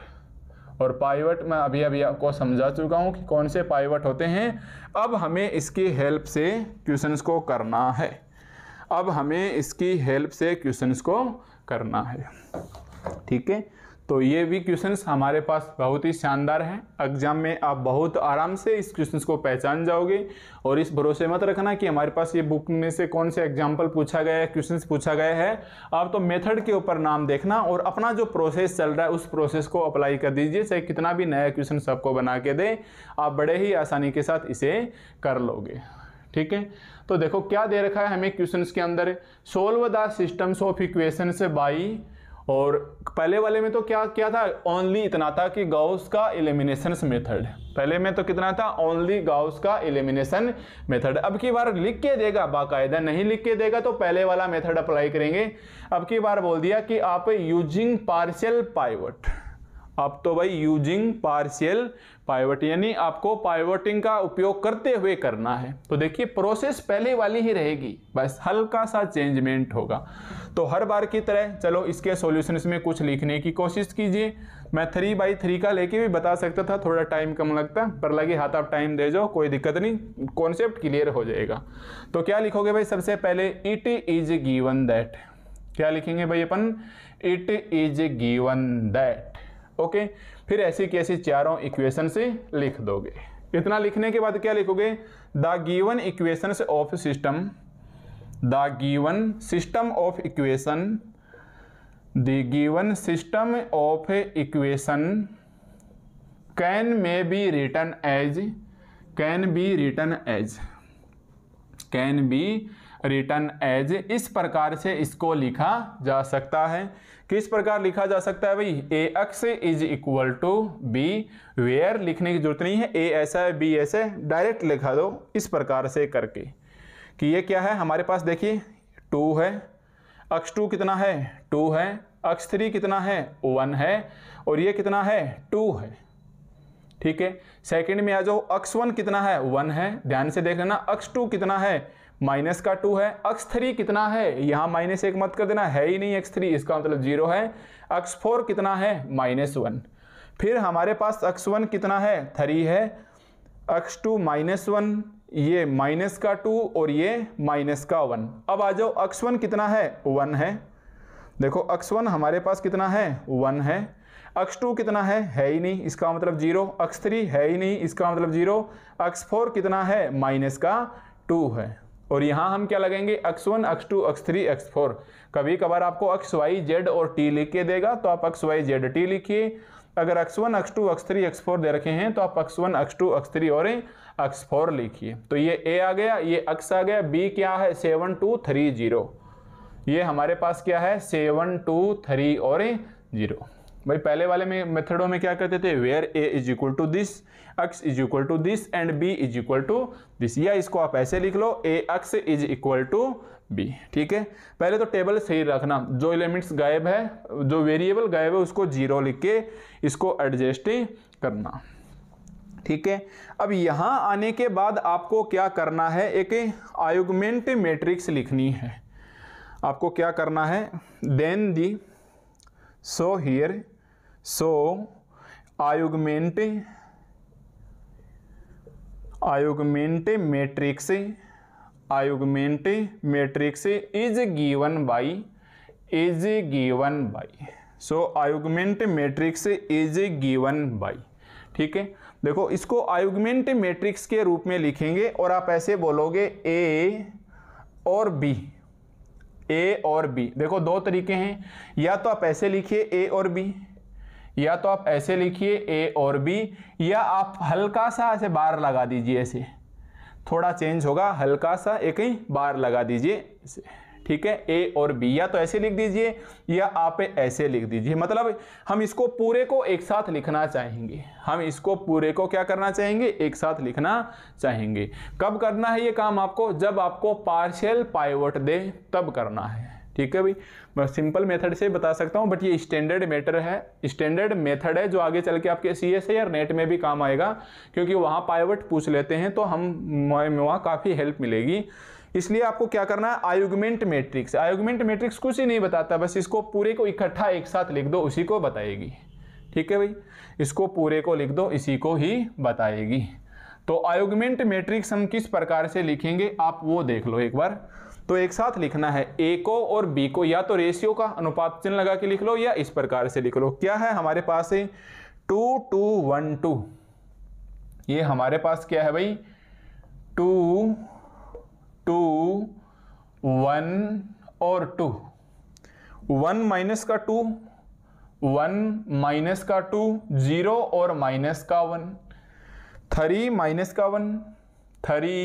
और पाइवट मैं अभी अभी आपको समझा चुका हूँ कि कौन से पाइवट होते हैं अब हमें इसकी हेल्प से क्वेश्चंस को करना है अब हमें इसकी हेल्प से क्वेश्चंस को करना है ठीक है तो ये भी क्वेश्चन हमारे पास बहुत ही शानदार हैं एग्जाम में आप बहुत आराम से इस क्वेश्चन को पहचान जाओगे और इस भरोसे मत रखना कि हमारे पास ये बुक में से कौन से एग्जाम्पल पूछा गया है क्वेश्चन पूछा गया है आप तो मेथड के ऊपर नाम देखना और अपना जो प्रोसेस चल रहा है उस प्रोसेस को अप्लाई कर दीजिए चाहे कितना भी नया क्वेश्चन आपको बना के दें आप बड़े ही आसानी के साथ इसे कर लोगे ठीक है तो देखो क्या दे रखा है हमें क्वेश्चंस के अंदर solve the systems of equation by और पहले वाले में तो क्या क्या था ओनली इतना था कि गाउस का एलिमिनेशन मेथड पहले में तो कितना था ओनली गाउस का एलिमिनेशन मेथड अब की बार लिख के देगा बाकायदा नहीं लिख के देगा तो पहले वाला मेथड अप्लाई करेंगे अब की बार बोल दिया कि आप यूजिंग पार्शियल पाइवट आप तो भाई यूजिंग पार्शियल पाइवट यानी आपको पाइवटिंग का उपयोग करते हुए करना है तो देखिए प्रोसेस पहले वाली ही रहेगी बस हल्का सा चेंजमेंट होगा तो हर बार की तरह चलो इसके सोल्यूशन में कुछ लिखने की कोशिश कीजिए मैं थ्री बाई थ्री का लेके भी बता सकता था थोड़ा टाइम कम लगता पर लगे हाथ आप टाइम दे जाओ कोई दिक्कत नहीं कॉन्सेप्ट क्लियर हो जाएगा तो क्या लिखोगे भाई सबसे पहले इट इज गिवन दैट क्या लिखेंगे भाई अपन it is given that okay फिर ऐसी कैसी चारों इक्वेशन से लिख दोगे इतना लिखने के बाद क्या लिखोगे the given equation of system the given system of equation the given system of equation can may be written as can be written as can be written as इस प्रकार से इसको लिखा जा सकता है किस प्रकार लिखा जा सकता है भाई A x is equal to b where लिखने की जरूरत नहीं है ए ऐसा है बी ऐसे डायरेक्ट लिखा दो इस प्रकार से करके कि ये क्या है हमारे पास देखिए टू है अक्स टू कितना है टू है अक्स थ्री कितना है वन है और ये कितना है टू है ठीक है सेकंड में आ जाओ अक्स वन कितना है वन है ध्यान से देख लेना अक्स टू कितना है माइनस का टू है अक्स थ्री कितना है यहाँ माइनस एक मत कर देना है ही नहीं एक्स थ्री इसका मतलब जीरो है अक्स फोर कितना है माइनस वन फिर हमारे पास अक्स वन कितना है थ्री है अक्स टू माइनस वन ये माइनस का टू और ये माइनस का वन अब आ जाओ अक्स वन कितना है वन है देखो अक्स वन हमारे पास कितना है वन है अक्स टू कितना है है ही नहीं इसका मतलब जीरो अक्स थ्री है ही नहीं इसका मतलब जीरो अक्स फोर कितना है माइनस का टू है और यहाँ हम क्या लगेंगे x one x two x three x four कभी कभार आपको अक्स वाई जेड और टी लिख के देगा तो आप अक्स वाई जेड टी लिखिए अगर x one x two x three x four दे रखे हैं तो आप x one x two x three और अक्स फोर लिखिए तो ये ए आ गया ये अक्स आ गया बी क्या है सेवन टू थ्री जीरो ये हमारे पास क्या है सेवन टू थ्री और जीरो भाई पहले वाले में मेथडों में क्या करते थे where A is equal to this x is equal to this and b is equal to this या इसको आप ऐसे लिख लो A x is equal to B ठीक है पहले तो टेबल सही रखना जो एलिमेंट्स गायब है जो वेरिएबल गायब है उसको जीरो लिख के इसको एडजस्ट करना ठीक है अब यहाँ आने के बाद आपको क्या करना है एक आयुगमेंट मैट्रिक्स लिखनी है आपको क्या करना है then the so here so augment augment matrix augment matrix is given by is given by so augment matrix is given by ठीक है देखो इसको आयुगमेंट मैट्रिक्स के रूप में लिखेंगे और आप ऐसे बोलोगे ए और बी ए और बी देखो दो तरीके हैं या तो आप ऐसे लिखिए ए और बी या तो आप ऐसे लिखिए ए और बी या आप हल्का सा ऐसे बार लगा दीजिए ऐसे थोड़ा चेंज होगा हल्का सा एक ही बार लगा दीजिए ऐसे ठीक है ए और बी या तो ऐसे लिख दीजिए या आप ऐसे लिख दीजिए मतलब हम इसको पूरे को एक साथ लिखना चाहेंगे हम इसको पूरे को क्या करना चाहेंगे एक साथ लिखना चाहेंगे कब करना है ये काम आपको जब आपको पार्शियल पाइवट दे तब करना है ठीक है भाई मैं सिंपल मेथड से बता सकता हूँ बट ये स्टैंडर्ड मैटर है स्टैंडर्ड मेथड है जो आगे चल के आपके सी एस या नेट में भी काम आएगा क्योंकि वहाँ पाइवट पूछ लेते हैं तो हम वहाँ काफ़ी हेल्प मिलेगी इसलिए आपको क्या करना है आयुगमेंट मैट्रिक्स आयुगमेंट मैट्रिक्स कुछ ही नहीं बताता बस इसको पूरे को इकट्ठा एक साथ लिख दो उसी को बताएगी ठीक है भाई इसको पूरे को लिख दो इसी को ही बताएगी तो आयुगमेंट मैट्रिक्स हम किस प्रकार से लिखेंगे आप वो देख लो एक बार तो एक साथ लिखना है ए को और बी को या तो रेशियो का अनुपात चिन्ह लगा के लिख लो या इस प्रकार से लिख लो क्या है हमारे पास है टू टू वन टू ये हमारे पास क्या है भाई टू टू वन और टू वन माइनस का टू वन माइनस का टू जीरो और माइनस का वन थ्री माइनस का वन थ्री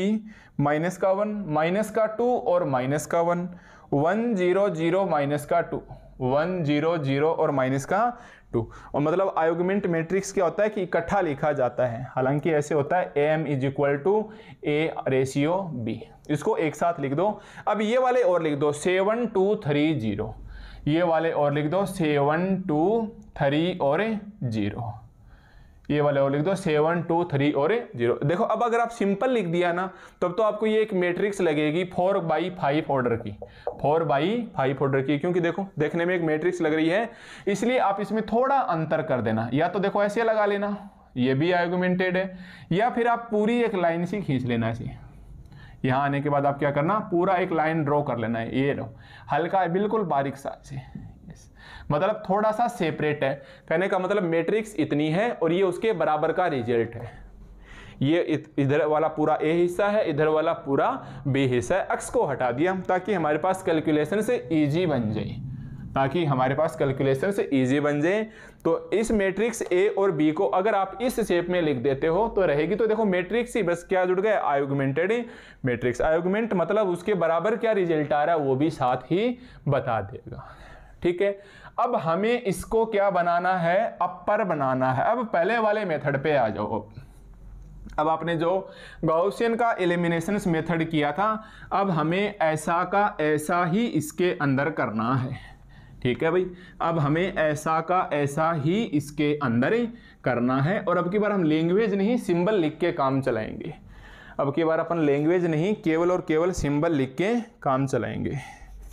माइनस का वन माइनस का टू और माइनस का one one zero zero minus का टू वन जीरो जीरो और माइनस का टू और मतलब आयोगमेंट मैट्रिक्स क्या होता है कि इकट्ठा लिखा जाता है हालांकि ऐसे होता है A M is equal to A ratio b इसको एक साथ लिख दो अब ये वाले और लिख दो सेवन टू थ्री जीरो ये वाले और लिख दो सेवन टू थ्री और जीरो ये वाले और लिख दो सेवन टू थ्री और जीरो देखो अब अगर आप सिंपल लिख दिया ना तब तो आपको ये एक मैट्रिक्स लगेगी फोर बाई फाइव ऑर्डर की फोर बाई फाइव ऑर्डर की क्योंकि देखो देखने में एक मैट्रिक्स लग रही है इसलिए आप इसमें थोड़ा अंतर कर देना या तो देखो ऐसे लगा लेना ये भी आर्गुमेंटेड है या फिर आप पूरी एक लाइन सी खींच लेना इसी यहाँ आने के बाद आप क्या करना पूरा एक लाइन ड्रॉ कर लेना है ये लो हल्का बिल्कुल बारीक सा मतलब थोड़ा सा सेपरेट है कहने का मतलब मैट्रिक्स इतनी है और ये उसके बराबर का रिजल्ट है ये इधर वाला पूरा ए हिस्सा है इधर वाला पूरा बी हिस्सा है अक्स को हटा दिया ताकि हमारे पास कैलकुलेशन से ईजी बन जाए ताकि हमारे पास कैलकुलेशन से ईजी बन जाए तो इस मैट्रिक्स ए और बी को अगर आप इस शेप में लिख देते हो तो रहेगी तो देखो मैट्रिक्स ही बस क्या जुड़ गया आयुगमेंटेड मैट्रिक्स आयुगमेंट मतलब उसके बराबर क्या रिजल्ट आ रहा है वो भी साथ ही बता देगा ठीक है अब हमें इसको क्या बनाना है अपर बनाना है अब पहले वाले मेथड पे आ जाओ अब आपने जो गाउसियन का एलिमिनेशन मेथड किया था अब हमें ऐसा का ऐसा ही इसके अंदर करना है ठीक है भाई अब हमें ऐसा का ऐसा ही इसके अंदर ही करना है और अब की बार हम लैंग्वेज नहीं सिंबल लिख के काम चलाएंगे अब की बार अपन लैंग्वेज नहीं केवल और केवल सिंबल लिख के काम चलाएंगे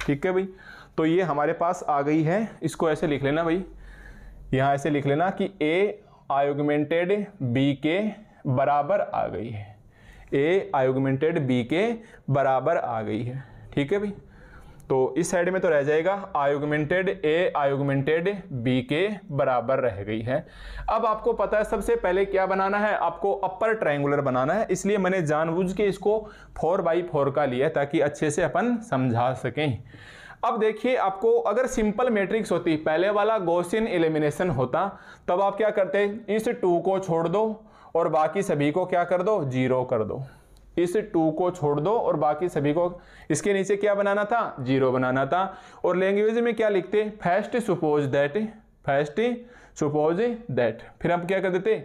ठीक है भाई तो ये हमारे पास आ गई है इसको ऐसे लिख लेना भाई यहाँ ऐसे लिख लेना कि ए आयोगमेंटेड बी के बराबर आ गई है ए आयोगमेंटेड बी के बराबर आ गई है ठीक है भाई तो इस साइड में तो रह जाएगा आयोगमेंटेड ए आयोगमेंटेड बी के बराबर रह गई है अब आपको पता है सबसे पहले क्या बनाना है आपको अपर ट्रायंगुलर बनाना है इसलिए मैंने जानबूझ के इसको फोर बाई फोर का लिया ताकि अच्छे से अपन समझा सकें अब देखिए आपको अगर सिंपल मैट्रिक्स होती पहले वाला गोसिन एलिमिनेशन होता तब आप क्या करते इस टू को छोड़ दो और बाकी सभी को क्या कर दो जीरो कर दो इस टू को छोड़ दो और बाकी सभी को इसके नीचे क्या बनाना था जीरो बनाना था और लैंग्वेज में क्या लिखते first suppose that first suppose that फिर हम क्या कर देते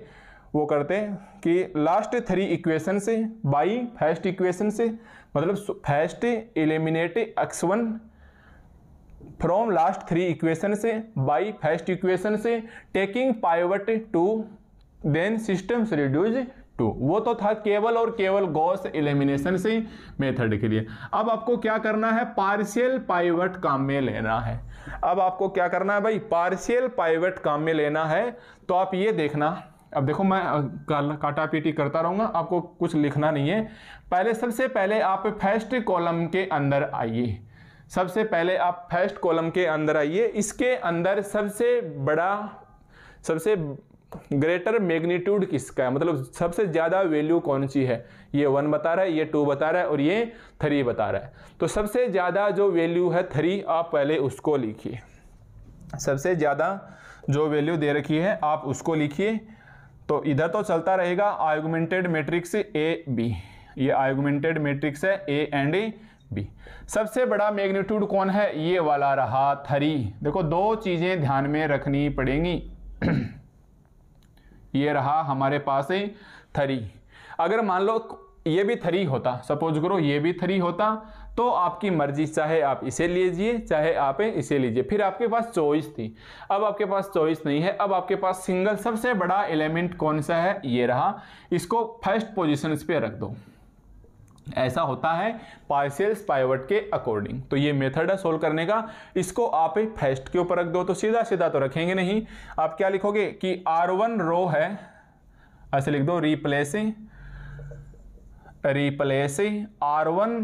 वो करते हैं कि लास्ट थ्री इक्वेशन से बाई फर्स्ट इक्वेशन से मतलब first eliminate x one from last three equation से बाई फर्स्ट इक्वेशन से taking pivot two then system reduce to वो तो था केवल और केवल गॉस एलिमिनेशन से मेथड के लिए अब आपको क्या करना है पार्शियल पाइवट काम में लेना है अब आपको क्या करना है भाई पार्शियल पाइवट काम में लेना है तो आप ये देखना अब देखो मैं काटा पीटी करता रहूंगा आपको कुछ लिखना नहीं है पहले सबसे पहले आप फर्स्ट कॉलम के अंदर आइए सबसे पहले आप फर्स्ट कॉलम के अंदर आइए इसके अंदर सबसे बड़ा सबसे ग्रेटर मैग्नीट्यूड किसका है मतलब सबसे ज़्यादा वैल्यू कौन सी है ये वन बता रहा है ये टू बता रहा है और ये थ्री बता रहा है तो सबसे ज़्यादा जो वैल्यू है थ्री आप पहले उसको लिखिए सबसे ज़्यादा जो वैल्यू दे रखी है आप उसको लिखिए तो इधर तो चलता रहेगा आर्गुमेंटेड मैट्रिक्स ए बी ये आर्गुमेंटेड मैट्रिक्स है ए एंड ए बी सबसे बड़ा मैग्नीट्यूड कौन है ये वाला रहा थ्री देखो दो चीज़ें ध्यान में रखनी पड़ेंगी ये रहा हमारे पास थ्री अगर मान लो ये भी थ्री होता सपोज करो ये भी थ्री होता तो आपकी मर्जी चाहे आप इसे लीजिए चाहे आप इसे लीजिए फिर आपके पास चॉइस थी अब आपके पास चॉइस नहीं है अब आपके पास सिंगल सबसे बड़ा एलिमेंट कौन सा है ये रहा इसको फर्स्ट पोजिशन पे रख दो ऐसा होता है पार्सियल पाइवट के अकॉर्डिंग तो ये मेथड है सोल्व करने का इसको आप फर्स्ट के ऊपर रख दो तो सीधा सीधा तो रखेंगे नहीं आप क्या लिखोगे कि आर वन रो है ऐसे लिख दो replacing replacing R one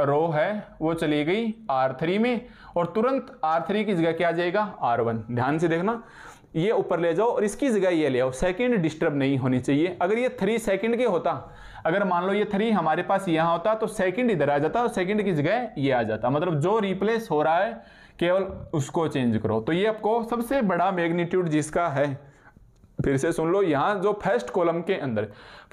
row है वो चली गई आर थ्री में और तुरंत आर थ्री की जगह क्या आ जाएगा आर वन ध्यान से देखना ये ऊपर ले जाओ और इसकी जगह ये ले आओ सेकंड डिस्टर्ब नहीं होनी चाहिए अगर ये थ्री सेकंड के होता अगर मान लो ये थ्री हमारे पास यहां होता तो सेकंड इधर आ जाता और सेकंड की जगह ये आ जाता मतलब जो रिप्लेस हो रहा है केवल उसको चेंज करो तो ये आपको सबसे बड़ा मैग्नीट्यूड जिसका है फिर से सुन लो यहाँ जो फर्स्ट कॉलम के अंदर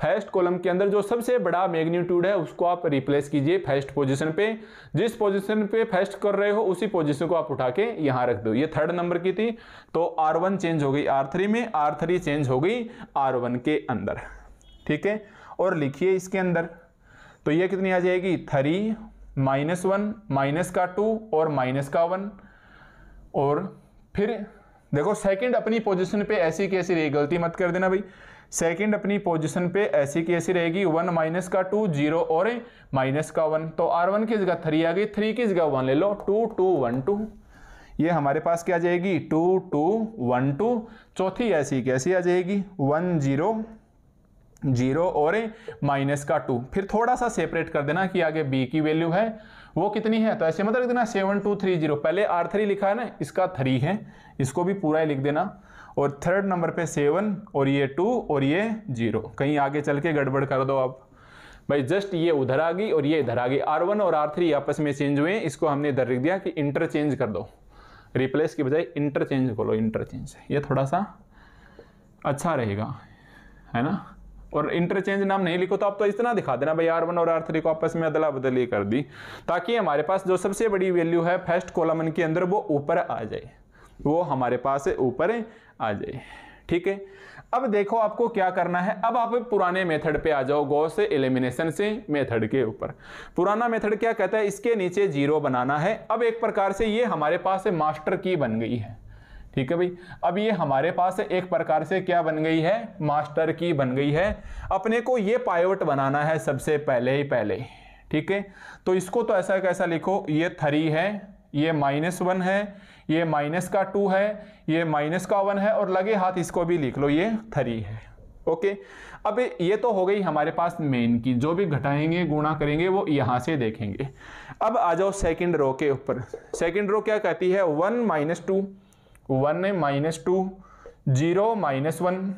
फर्स्ट कॉलम के अंदर जो सबसे बड़ा मैग्नीट्यूड है उसको आप रिप्लेस कीजिए फर्स्ट पोजीशन पे जिस पोजीशन पे फर्स्ट कर रहे हो उसी पोजीशन को आप उठा के यहाँ रख दो ये थर्ड नंबर की थी तो आर वन चेंज हो गई आर थ्री में आर थ्री चेंज हो गई आर वन के अंदर ठीक है और लिखिए इसके अंदर तो ये कितनी आ जाएगी थ्री माइनस वन माइनस का टू और माइनस का वन और फिर देखो सेकंड अपनी पोजीशन पे ऐसी की ऐसी रहेगी गलती मत कर देना भाई सेकंड अपनी पोजीशन पे ऐसी की ऐसी रहेगी वन माइनस का टू जीरो और माइनस का वन तो आर वन की जगह थ्री आ गई थ्री की जगह वन ले लो टू टू वन टू ये हमारे पास क्या आ जाएगी टू टू वन टू चौथी ऐसी कैसी आ जाएगी वन जीरो जीरो और माइनस का टू फिर थोड़ा सा सेपरेट कर देना कि आगे बी की वैल्यू है वो कितनी है तो ऐसे मतलब रख देना सेवन टू थ्री जीरो पहले आर थ्री लिखा है ना इसका थ्री है इसको भी पूरा ही लिख देना और थर्ड नंबर पे सेवन और ये टू और ये जीरो कहीं आगे चल के गड़बड़ कर दो आप भाई जस्ट ये उधर आ गई और ये इधर आ गई आर वन और आर थ्री आपस में चेंज हुए इसको हमने इधर लिख दिया कि इंटरचेंज कर दो रिप्लेस की बजाय इंटरचेंज बोलो इंटरचेंज ये थोड़ा सा अच्छा रहेगा है ना और इंटरचेंज नाम नहीं लिखो तो आप तो इतना दिखा देना भाई आर वन और आर थ्री को आपस में अदला बदली कर दी ताकि हमारे पास जो सबसे बड़ी वैल्यू है फर्स्ट कॉलम के अंदर वो ऊपर आ जाए वो हमारे पास ऊपर आ जाए ठीक है अब देखो आपको क्या करना है अब आप पुराने मेथड पे आ जाओ गौ से एलिमिनेशन से मेथड के ऊपर पुराना मेथड क्या कहता है इसके नीचे जीरो बनाना है अब एक प्रकार से ये हमारे पास मास्टर की बन गई है ठीक है भाई अब ये हमारे पास एक प्रकार से क्या बन गई है मास्टर की बन गई है अपने को ये पाइवट बनाना है सबसे पहले ही पहले ठीक है तो इसको तो ऐसा कैसा लिखो ये थ्री है ये माइनस वन है ये माइनस का टू है ये माइनस का वन है और लगे हाथ इसको भी लिख लो ये थ्री है ओके अब ये तो हो गई हमारे पास मेन की जो भी घटाएंगे गुणा करेंगे वो यहाँ से देखेंगे अब आ जाओ सेकंड रो के ऊपर सेकंड रो क्या कहती है one minus two one minus two zero minus one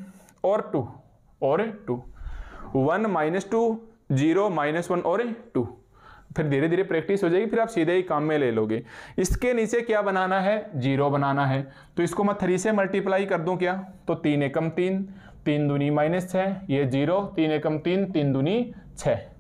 और टू और two one minus two zero minus one और टू फिर धीरे धीरे प्रैक्टिस हो जाएगी फिर आप सीधे ही काम में ले लोगे इसके नीचे क्या बनाना है जीरो बनाना है तो इसको मैं थ्री से मल्टीप्लाई कर दूं क्या तो तीन एकम तीन तीन दूनी माइनस छः ये जीरो तीन एकम तीन तीन दूनी छः